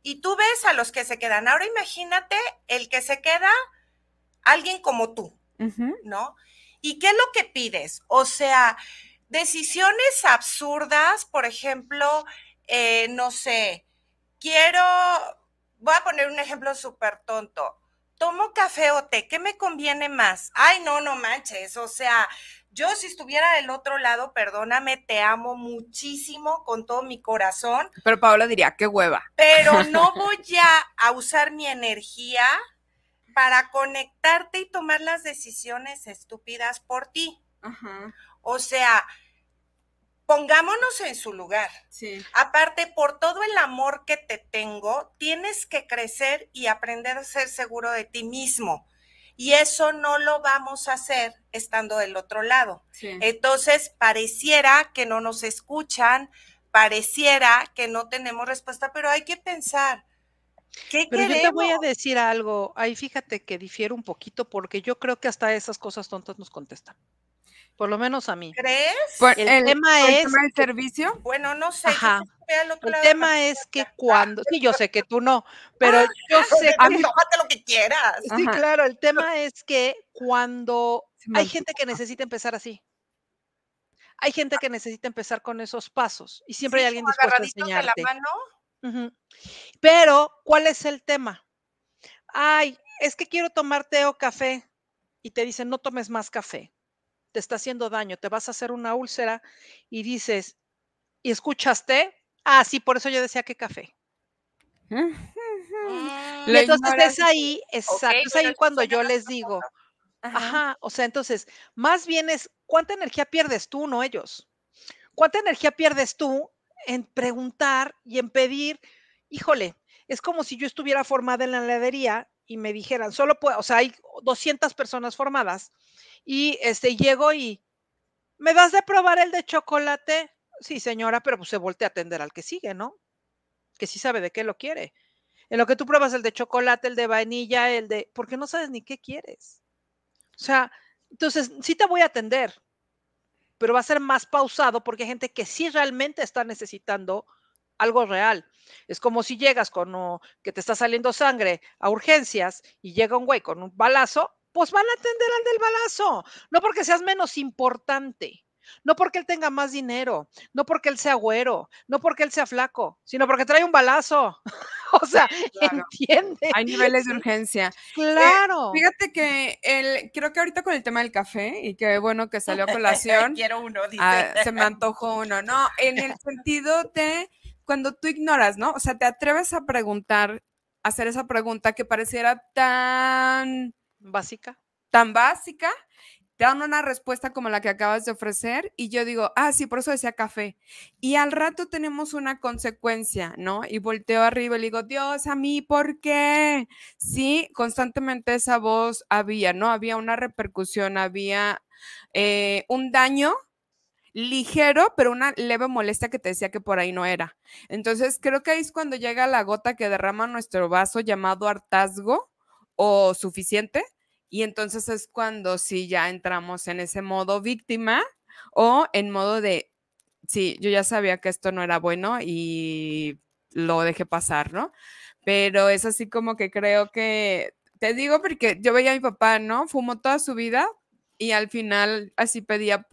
y tú ves a los que se quedan. Ahora imagínate el que se queda, alguien como tú, ¿no? ¿Y qué es lo que pides? O sea, decisiones absurdas, por ejemplo, eh, no sé, quiero, voy a poner un ejemplo súper tonto. ¿Tomo café o té? ¿Qué me conviene más? Ay, no, no manches. O sea, yo si estuviera del otro lado, perdóname, te amo muchísimo con todo mi corazón. Pero Paola diría, qué hueva. Pero no voy ya a usar mi energía para conectarte y tomar las decisiones estúpidas por ti. O sea, pongámonos en su lugar. Sí. Aparte, por todo el amor que te tengo, tienes que crecer y aprender a ser seguro de ti mismo. Y eso no lo vamos a hacer estando del otro lado. Entonces, pareciera que no nos escuchan, pareciera que no tenemos respuesta, pero hay que pensar. ¿Qué pero yo te voy a decir algo, ahí fíjate que difiere un poquito porque yo creo que hasta esas cosas tontas nos contestan por lo menos a mí. ¿Crees? el, tema es. tema del servicio? Bueno, no sé. Ajá. El, tema es que cuando, sí, yo sé que tú no, pero ah, yo sé que... A mí, lo que quieras. Sí, claro, el tema es que cuando hay gente que necesita empezar así, hay gente que necesita empezar con esos pasos y siempre hay alguien dispuesto a enseñarte. La mano. Pero, ¿cuál es el tema? Ay, es que quiero tomar o café y te dicen no tomes más café te está haciendo daño, te vas a hacer una úlcera y dices, ¿y escuchaste? Ah, sí, por eso yo decía que café. Ah, entonces es ahí, exacto, es ahí cuando yo les digo, ajá, o sea, entonces, más bien es cuánta energía pierdes tú, no ellos. ¿Cuánta energía pierdes tú en preguntar y en pedir? Híjole, es como si yo estuviera formada en la heladería y me dijeran, solo puedo, o sea, hay 200 personas formadas y este llego y ¿me das de probar el de chocolate? Sí, señora, pero pues se voltea a atender al que sigue, ¿no? Que sí sabe de qué lo quiere. En lo que tú pruebas el de chocolate, el de vainilla, el de, porque no sabes ni qué quieres. O sea, entonces sí te voy a atender, pero va a ser más pausado porque hay gente que sí realmente está necesitando algo real. Es como si llegas con que te está saliendo sangre a urgencias y llega un güey con un balazo, pues van a atender al del balazo. No porque seas menos importante, no porque él tenga más dinero, no porque él sea güero, no porque él sea flaco, sino porque trae un balazo. o sea, entiende. Hay niveles de urgencia. Eh, claro. fíjate que el, creo que ahorita con el tema del café, y que bueno que salió a colación. Quiero uno, ah, se me antojó uno, ¿no? En el sentido de cuando tú ignoras, ¿no? O sea, te atreves a preguntar, hacer esa pregunta que pareciera tan básica, tan básica, te dan una respuesta como la que acabas de ofrecer y yo digo, ah, sí, por eso decía café. Y al rato tenemos una consecuencia, ¿no? Y volteo arriba y le digo, Dios, a mí, ¿por qué? Sí, constantemente esa voz había, ¿no? Había una repercusión, había eh, un daño ligero, pero una leve molestia que te decía que por ahí no era. Entonces, creo que ahí es cuando llega la gota que derrama nuestro vaso llamado hartazgo o suficiente. Y entonces es cuando sí ya entramos en ese modo víctima o en modo de, sí, yo ya sabía que esto no era bueno y lo dejé pasar, ¿no? Pero es así como que creo que, te digo porque yo veía a mi papá, ¿no? Fumó toda su vida y al final así pedía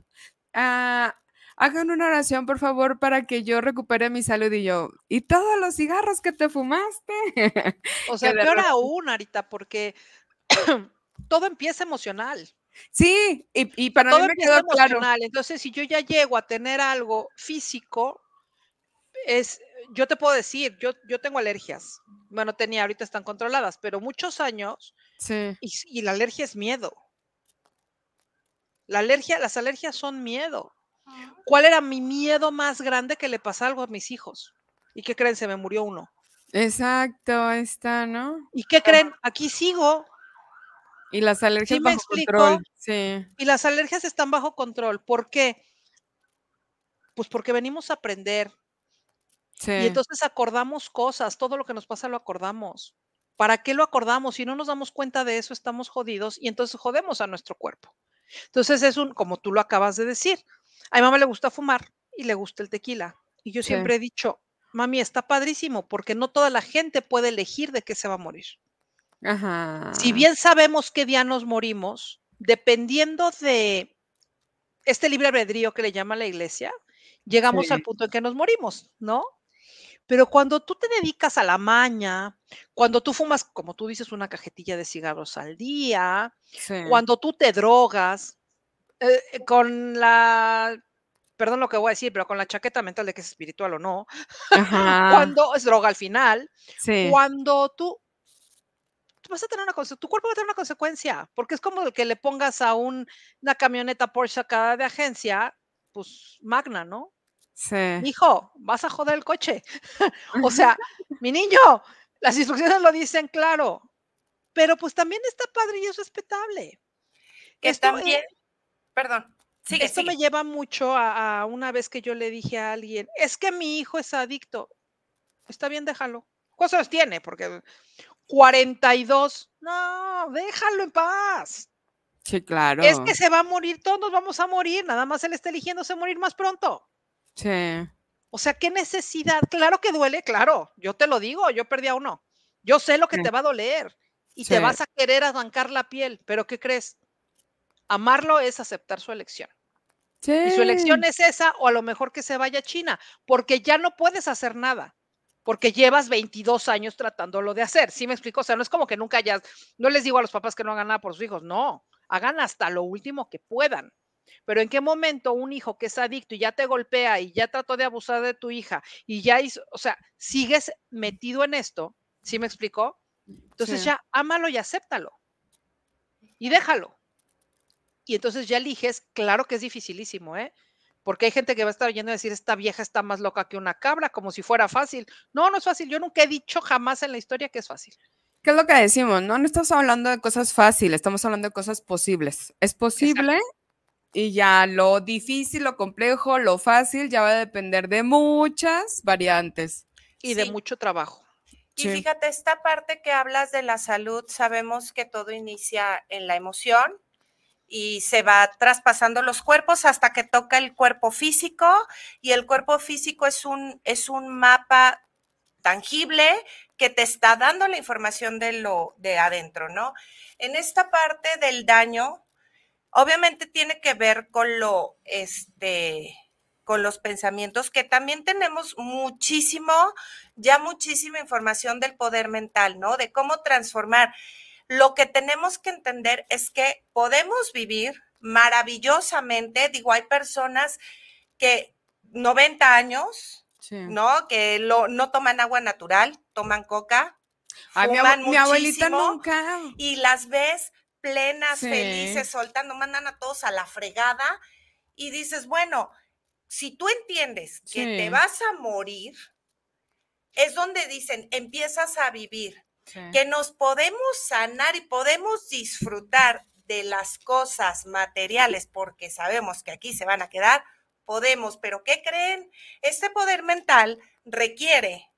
Ah, hagan una oración, por favor, para que yo recupere mi salud. Y yo, ¿y todos los cigarros que te fumaste? O sea, peor aún, ahorita, porque todo empieza emocional. Sí, y, para todo me empieza emocional. Entonces, si yo ya llego a tener algo físico, es, yo te puedo decir, yo, yo tengo alergias. Bueno, tenía, ahorita están controladas, pero muchos años. Sí. y la alergia es miedo las alergias son miedo. Ah. ¿Cuál era mi miedo más grande que le pasara algo a mis hijos? ¿Y qué creen? Se me murió uno. Exacto, está, ¿no? ¿Y qué creen? Aquí sigo. Y las alergias bajo control. Y las alergias están bajo control. ¿Por qué? Pues porque venimos a aprender. Sí. Y entonces acordamos cosas, todo lo que nos pasa lo acordamos. ¿Para qué lo acordamos? Si no nos damos cuenta de eso, estamos jodidos y entonces jodemos a nuestro cuerpo. Entonces es un, como tú lo acabas de decir, a mi mamá le gusta fumar y le gusta el tequila. Y yo siempre he dicho, mami, está padrísimo, porque no toda la gente puede elegir de qué se va a morir. Ajá. Si bien sabemos qué día nos morimos, dependiendo de este libre albedrío que le llama la iglesia, llegamos al punto en que nos morimos, ¿no? Pero cuando tú te dedicas a la maña, cuando tú fumas, como tú dices, una cajetilla de cigarros al día, cuando tú te drogas, eh, eh, con la perdón lo que voy a decir, pero con la chaqueta mental de que es espiritual o no, cuando es droga al final, cuando tú, vas a tener una consecuencia, tu cuerpo va a tener una consecuencia, porque es como el que le pongas a una camioneta Porsche acá de agencia, pues magna, ¿no? Hijo, vas a joder el coche. o sea, mi niño, las instrucciones lo dicen claro, pero pues también está padre y es respetable. Que esto eh, perdón. esto me lleva mucho a, una vez que yo le dije a alguien, es que mi hijo es adicto. Está bien, déjalo. Cosas tiene, porque 42. No, déjalo en paz. Sí, claro. Es que se va a morir, todos vamos a morir, nada más él está eligiéndose morir más pronto. Sí. O sea, qué necesidad. Claro que duele, claro. Yo te lo digo, yo perdí a uno. Yo sé lo que te va a doler y te vas a querer arrancar la piel, pero ¿qué crees? Amarlo es aceptar su elección. Sí. Y su elección es esa, o a lo mejor que se vaya a China, porque ya no puedes hacer nada, porque llevas 22 años tratándolo de hacer. ¿Sí me explico? O sea, no es como que nunca hayas, no les digo a los papás que no hagan nada por sus hijos, no, hagan hasta lo último que puedan. Pero en qué momento un hijo que es adicto y ya te golpea y ya trató de abusar de tu hija y ya hizo, o sea, sigues metido en esto, ¿sí me explicó? Entonces ya ámalo y acéptalo y déjalo. Y entonces ya eliges, claro que es dificilísimo, ¿eh? Porque hay gente que va a estar oyendo decir, esta vieja está más loca que una cabra, como si fuera fácil. No, no es fácil. Yo nunca he dicho jamás en la historia que es fácil. ¿Qué es lo que decimos? No, no estamos hablando de cosas fáciles, estamos hablando de cosas posibles. Es posible y ya lo difícil, lo complejo, lo fácil, ya va a depender de muchas variantes. Y de mucho trabajo. Y fíjate, esta parte que hablas de la salud, sabemos que todo inicia en la emoción y se va traspasando los cuerpos hasta que toca el cuerpo físico y el cuerpo físico es un, es un mapa tangible que te está dando la información de lo de adentro, ¿no? En esta parte del daño, Obviamente tiene que ver con lo, este, con los pensamientos, que también tenemos muchísimo, ya muchísima información del poder mental, ¿no? De cómo transformar. Lo que tenemos que entender es que podemos vivir maravillosamente, digo, hay personas que 90 años, ¿no? Que lo, no toman agua natural, toman coca. mi abuelita nunca. Y las ves plenas, felices, soltando, mandan a todos a la fregada y dices, bueno, si tú entiendes que te vas a morir, es donde dicen, empiezas a vivir, que nos podemos sanar y podemos disfrutar de las cosas materiales, porque sabemos que aquí se van a quedar, podemos, pero ¿qué creen? Este poder mental requiere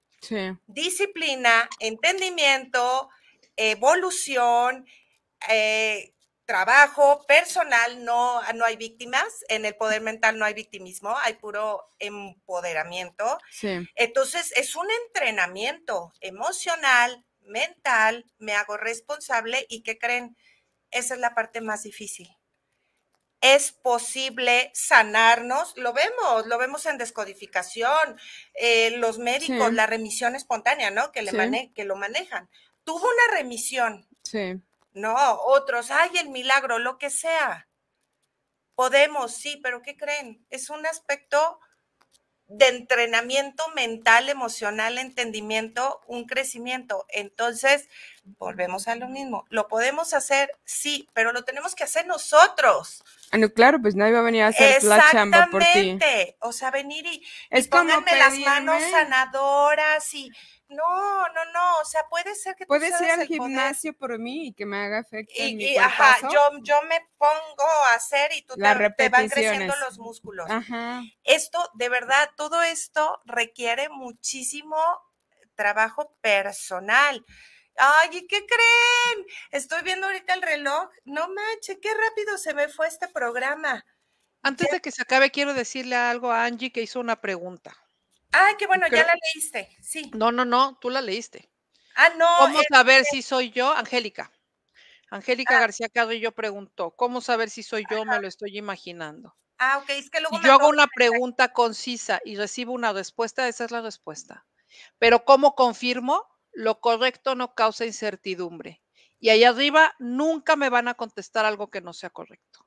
disciplina, entendimiento, evolución eh, trabajo personal no, no hay víctimas, en el poder mental no hay victimismo, hay puro empoderamiento. Entonces es un entrenamiento emocional, mental, me hago responsable y ¿qué creen? Esa es la parte más difícil. Es posible sanarnos, lo vemos, lo vemos en descodificación, eh, los médicos, la remisión espontánea, ¿no? Que, le que lo manejan. Tuvo una remisión. Sí no, otros, ay, el milagro, lo que sea. Podemos, sí, pero ¿qué creen? Es un aspecto de entrenamiento mental, emocional, entendimiento, un crecimiento. Entonces, volvemos a lo mismo. Lo podemos hacer, sí, pero lo tenemos que hacer nosotros. Ah, claro, pues nadie va a venir a hacer la por ti. Exactamente. O sea, venir y, y las manos sanadoras y, no, no, no, o sea, puede ser que... Puede ser el gimnasio por mí y que me haga efecto. Y, en mi y ajá, yo, me pongo a hacer y tú te, van creciendo los músculos. Ajá. Esto, de verdad, todo esto requiere muchísimo trabajo personal. Ay, ¿y qué creen? Estoy viendo ahorita el reloj. No manches, qué rápido se me fue este programa. Antes de que se acabe, quiero decirle algo a Angie que hizo una pregunta. Ay, ah, qué bueno, ya la leíste, sí. No, no, no, tú la leíste. Ah, no. ¿Cómo saber si soy yo, Angélica? Angélica ah. García Carrillo preguntó, ¿cómo saber si soy yo? Me lo estoy imaginando. Ah, ok, es que luego... Si yo hago una pregunta concisa y recibo una respuesta, esa es la respuesta. Pero ¿cómo confirmo? Lo correcto no causa incertidumbre. Y ahí arriba nunca me van a contestar algo que no sea correcto.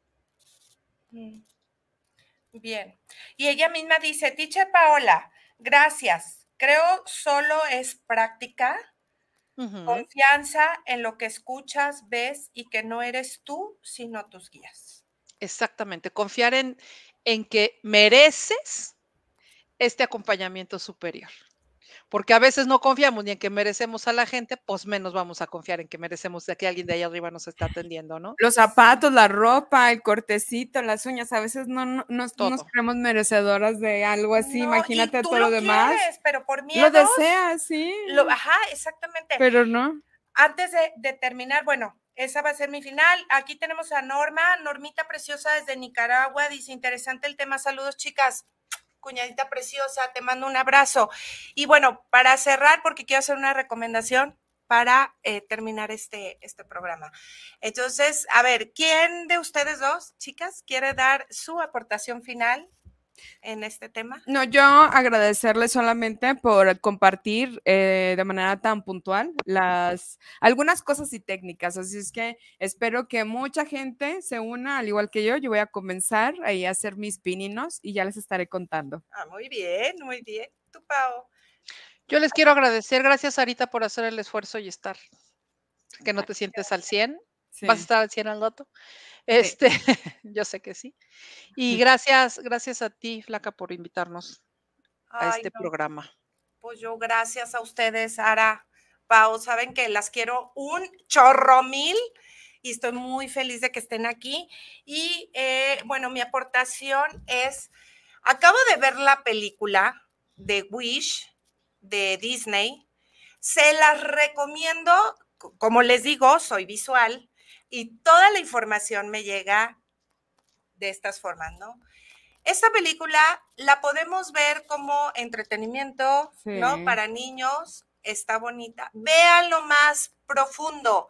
Mm. Bien. Y ella misma dice, Teacher Paola, Gracias. Creo solo es práctica, confianza en lo que escuchas, ves y que no eres tú, sino tus guías. Exactamente, confiar en, en que mereces este acompañamiento superior porque a veces no confiamos ni en que merecemos a la gente, pues menos vamos a confiar en que merecemos de que alguien de allá arriba nos está atendiendo, ¿no? Los zapatos, la ropa, el cortecito, las uñas, a veces no, no, nos creemos merecedoras de algo así, imagínate todo lo, demás. Quieres, pero por mí Lo deseas, sí. ajá, exactamente. Pero no. Antes de, de terminar, bueno, esa va a ser mi final. Aquí tenemos a Norma, Normita Preciosa desde Nicaragua, dice interesante el tema, saludos chicas cuñadita preciosa, te mando un abrazo. Y bueno, para cerrar, porque quiero hacer una recomendación para eh, terminar este, este programa. Entonces, a ver, ¿quién de ustedes dos, chicas, quiere dar su aportación final en este tema? No, yo agradecerle solamente por compartir eh, de manera tan puntual las algunas cosas y técnicas. Así es que espero que mucha gente se una, al igual que yo. Yo voy a comenzar ahí a hacer mis pininos y ya les estaré contando. Ah, muy bien, muy bien. Yo les quiero agradecer. Gracias, Arita, por hacer el esfuerzo y estar. Que no te sientes al 100. Vas a estar al 100 al loto. Este, yo sé que sí. Y gracias, gracias a ti, Flaca, por invitarnos a este programa. Pues yo, gracias a ustedes, Ara, Pau, saben que las quiero un chorro mil y estoy muy feliz de que estén aquí. Y eh, bueno, mi aportación es, acabo de ver la película de Wish de Disney. Se las recomiendo, como les digo, soy visual, y toda la información me llega de estas formas, ¿no? Esta película la podemos ver como entretenimiento, ¿no? Para niños, está bonita. Vean lo más profundo.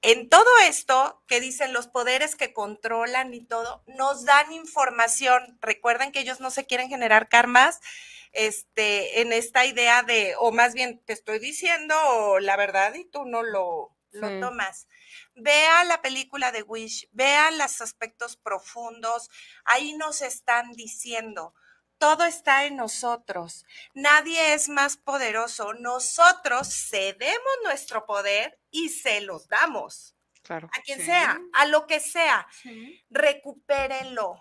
En todo esto que dicen los poderes que controlan y todo, nos dan información. Recuerden que ellos no se quieren generar karmas este, en esta idea de, o más bien te estoy diciendo la verdad y tú no lo, lo tomas. Vea la película de Wish, vea los aspectos profundos, ahí nos están diciendo, todo está en nosotros. Nadie es más poderoso. Nosotros cedemos nuestro poder y se los damos. Claro. A quien sea, a lo que sea. Recupérenlo.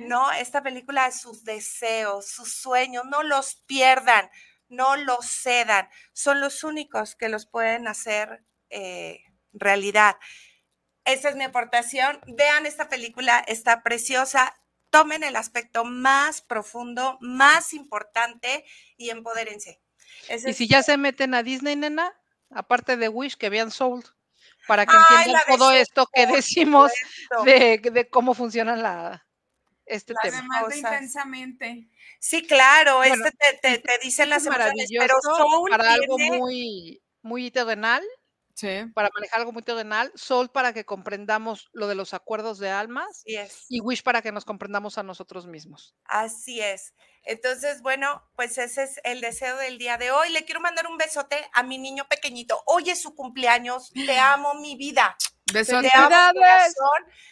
¿No? Esta película es sus deseos, sus sueños, no los pierdan, no los cedan. Son los únicos que los pueden hacer eh, realidad. Esa es mi aportación. Vean esta película, está preciosa. Tomen el aspecto más profundo, más importante y empodérense. y si ya se meten a Disney, nena, aparte de Wish, que vean Soul, para que entiendan todo esto que decimos de, cómo funciona la, este intensamente. Sí, claro, este te, te, te dicen las pero para algo muy, muy terrenal Sí. para manejar algo muy terrenal, Sol para que comprendamos lo de los acuerdos de almas y Wish para que nos comprendamos a nosotros mismos. Así es. Entonces, bueno, pues ese es el deseo del día de hoy. Le quiero mandar un besote a mi niño pequeñito. Hoy es su cumpleaños. Te amo, mi vida. Besos.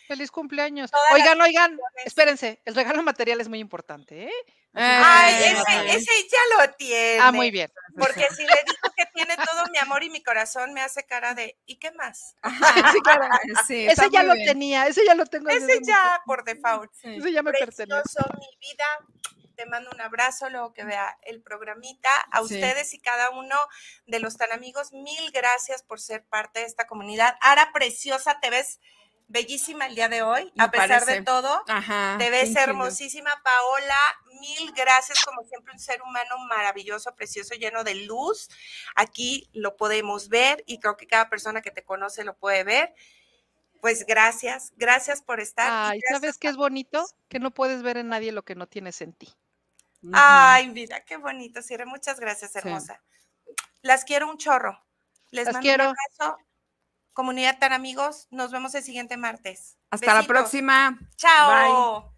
Feliz cumpleaños. oigan, oigan, espérense, el regalo material es muy importante, ¿eh? Eh, ese, ya lo tiene. Ah, muy bien. Porque si le digo que tiene todo mi amor y mi corazón, me hace cara de ¿y qué más? ese ya lo tenía, ese ya lo tengo. Ese ya por default. ese ya me Precioso, pertenece. mi vida. Te mando un abrazo, luego que vea el programita. A ustedes y cada uno de los tan amigos, mil gracias por ser parte de esta comunidad. Ara Preciosa, te ves bellísima el día de hoy, a pesar de todo. Ajá, te ves hermosísima, Paola. Mil gracias, como siempre, un ser humano maravilloso, precioso, lleno de luz. Aquí lo podemos ver y creo que cada persona que te conoce lo puede ver. Pues gracias, gracias por estar. Ay, ¿sabes qué es bonito? Que no puedes ver en nadie lo que no tienes en ti. Ay, mira, qué bonito, Sire. Muchas gracias, hermosa. Las quiero un chorro. Les mando quiero. un abrazo Comunidad Tan Amigos, nos vemos el siguiente martes. Hasta la próxima. Chao. Bye.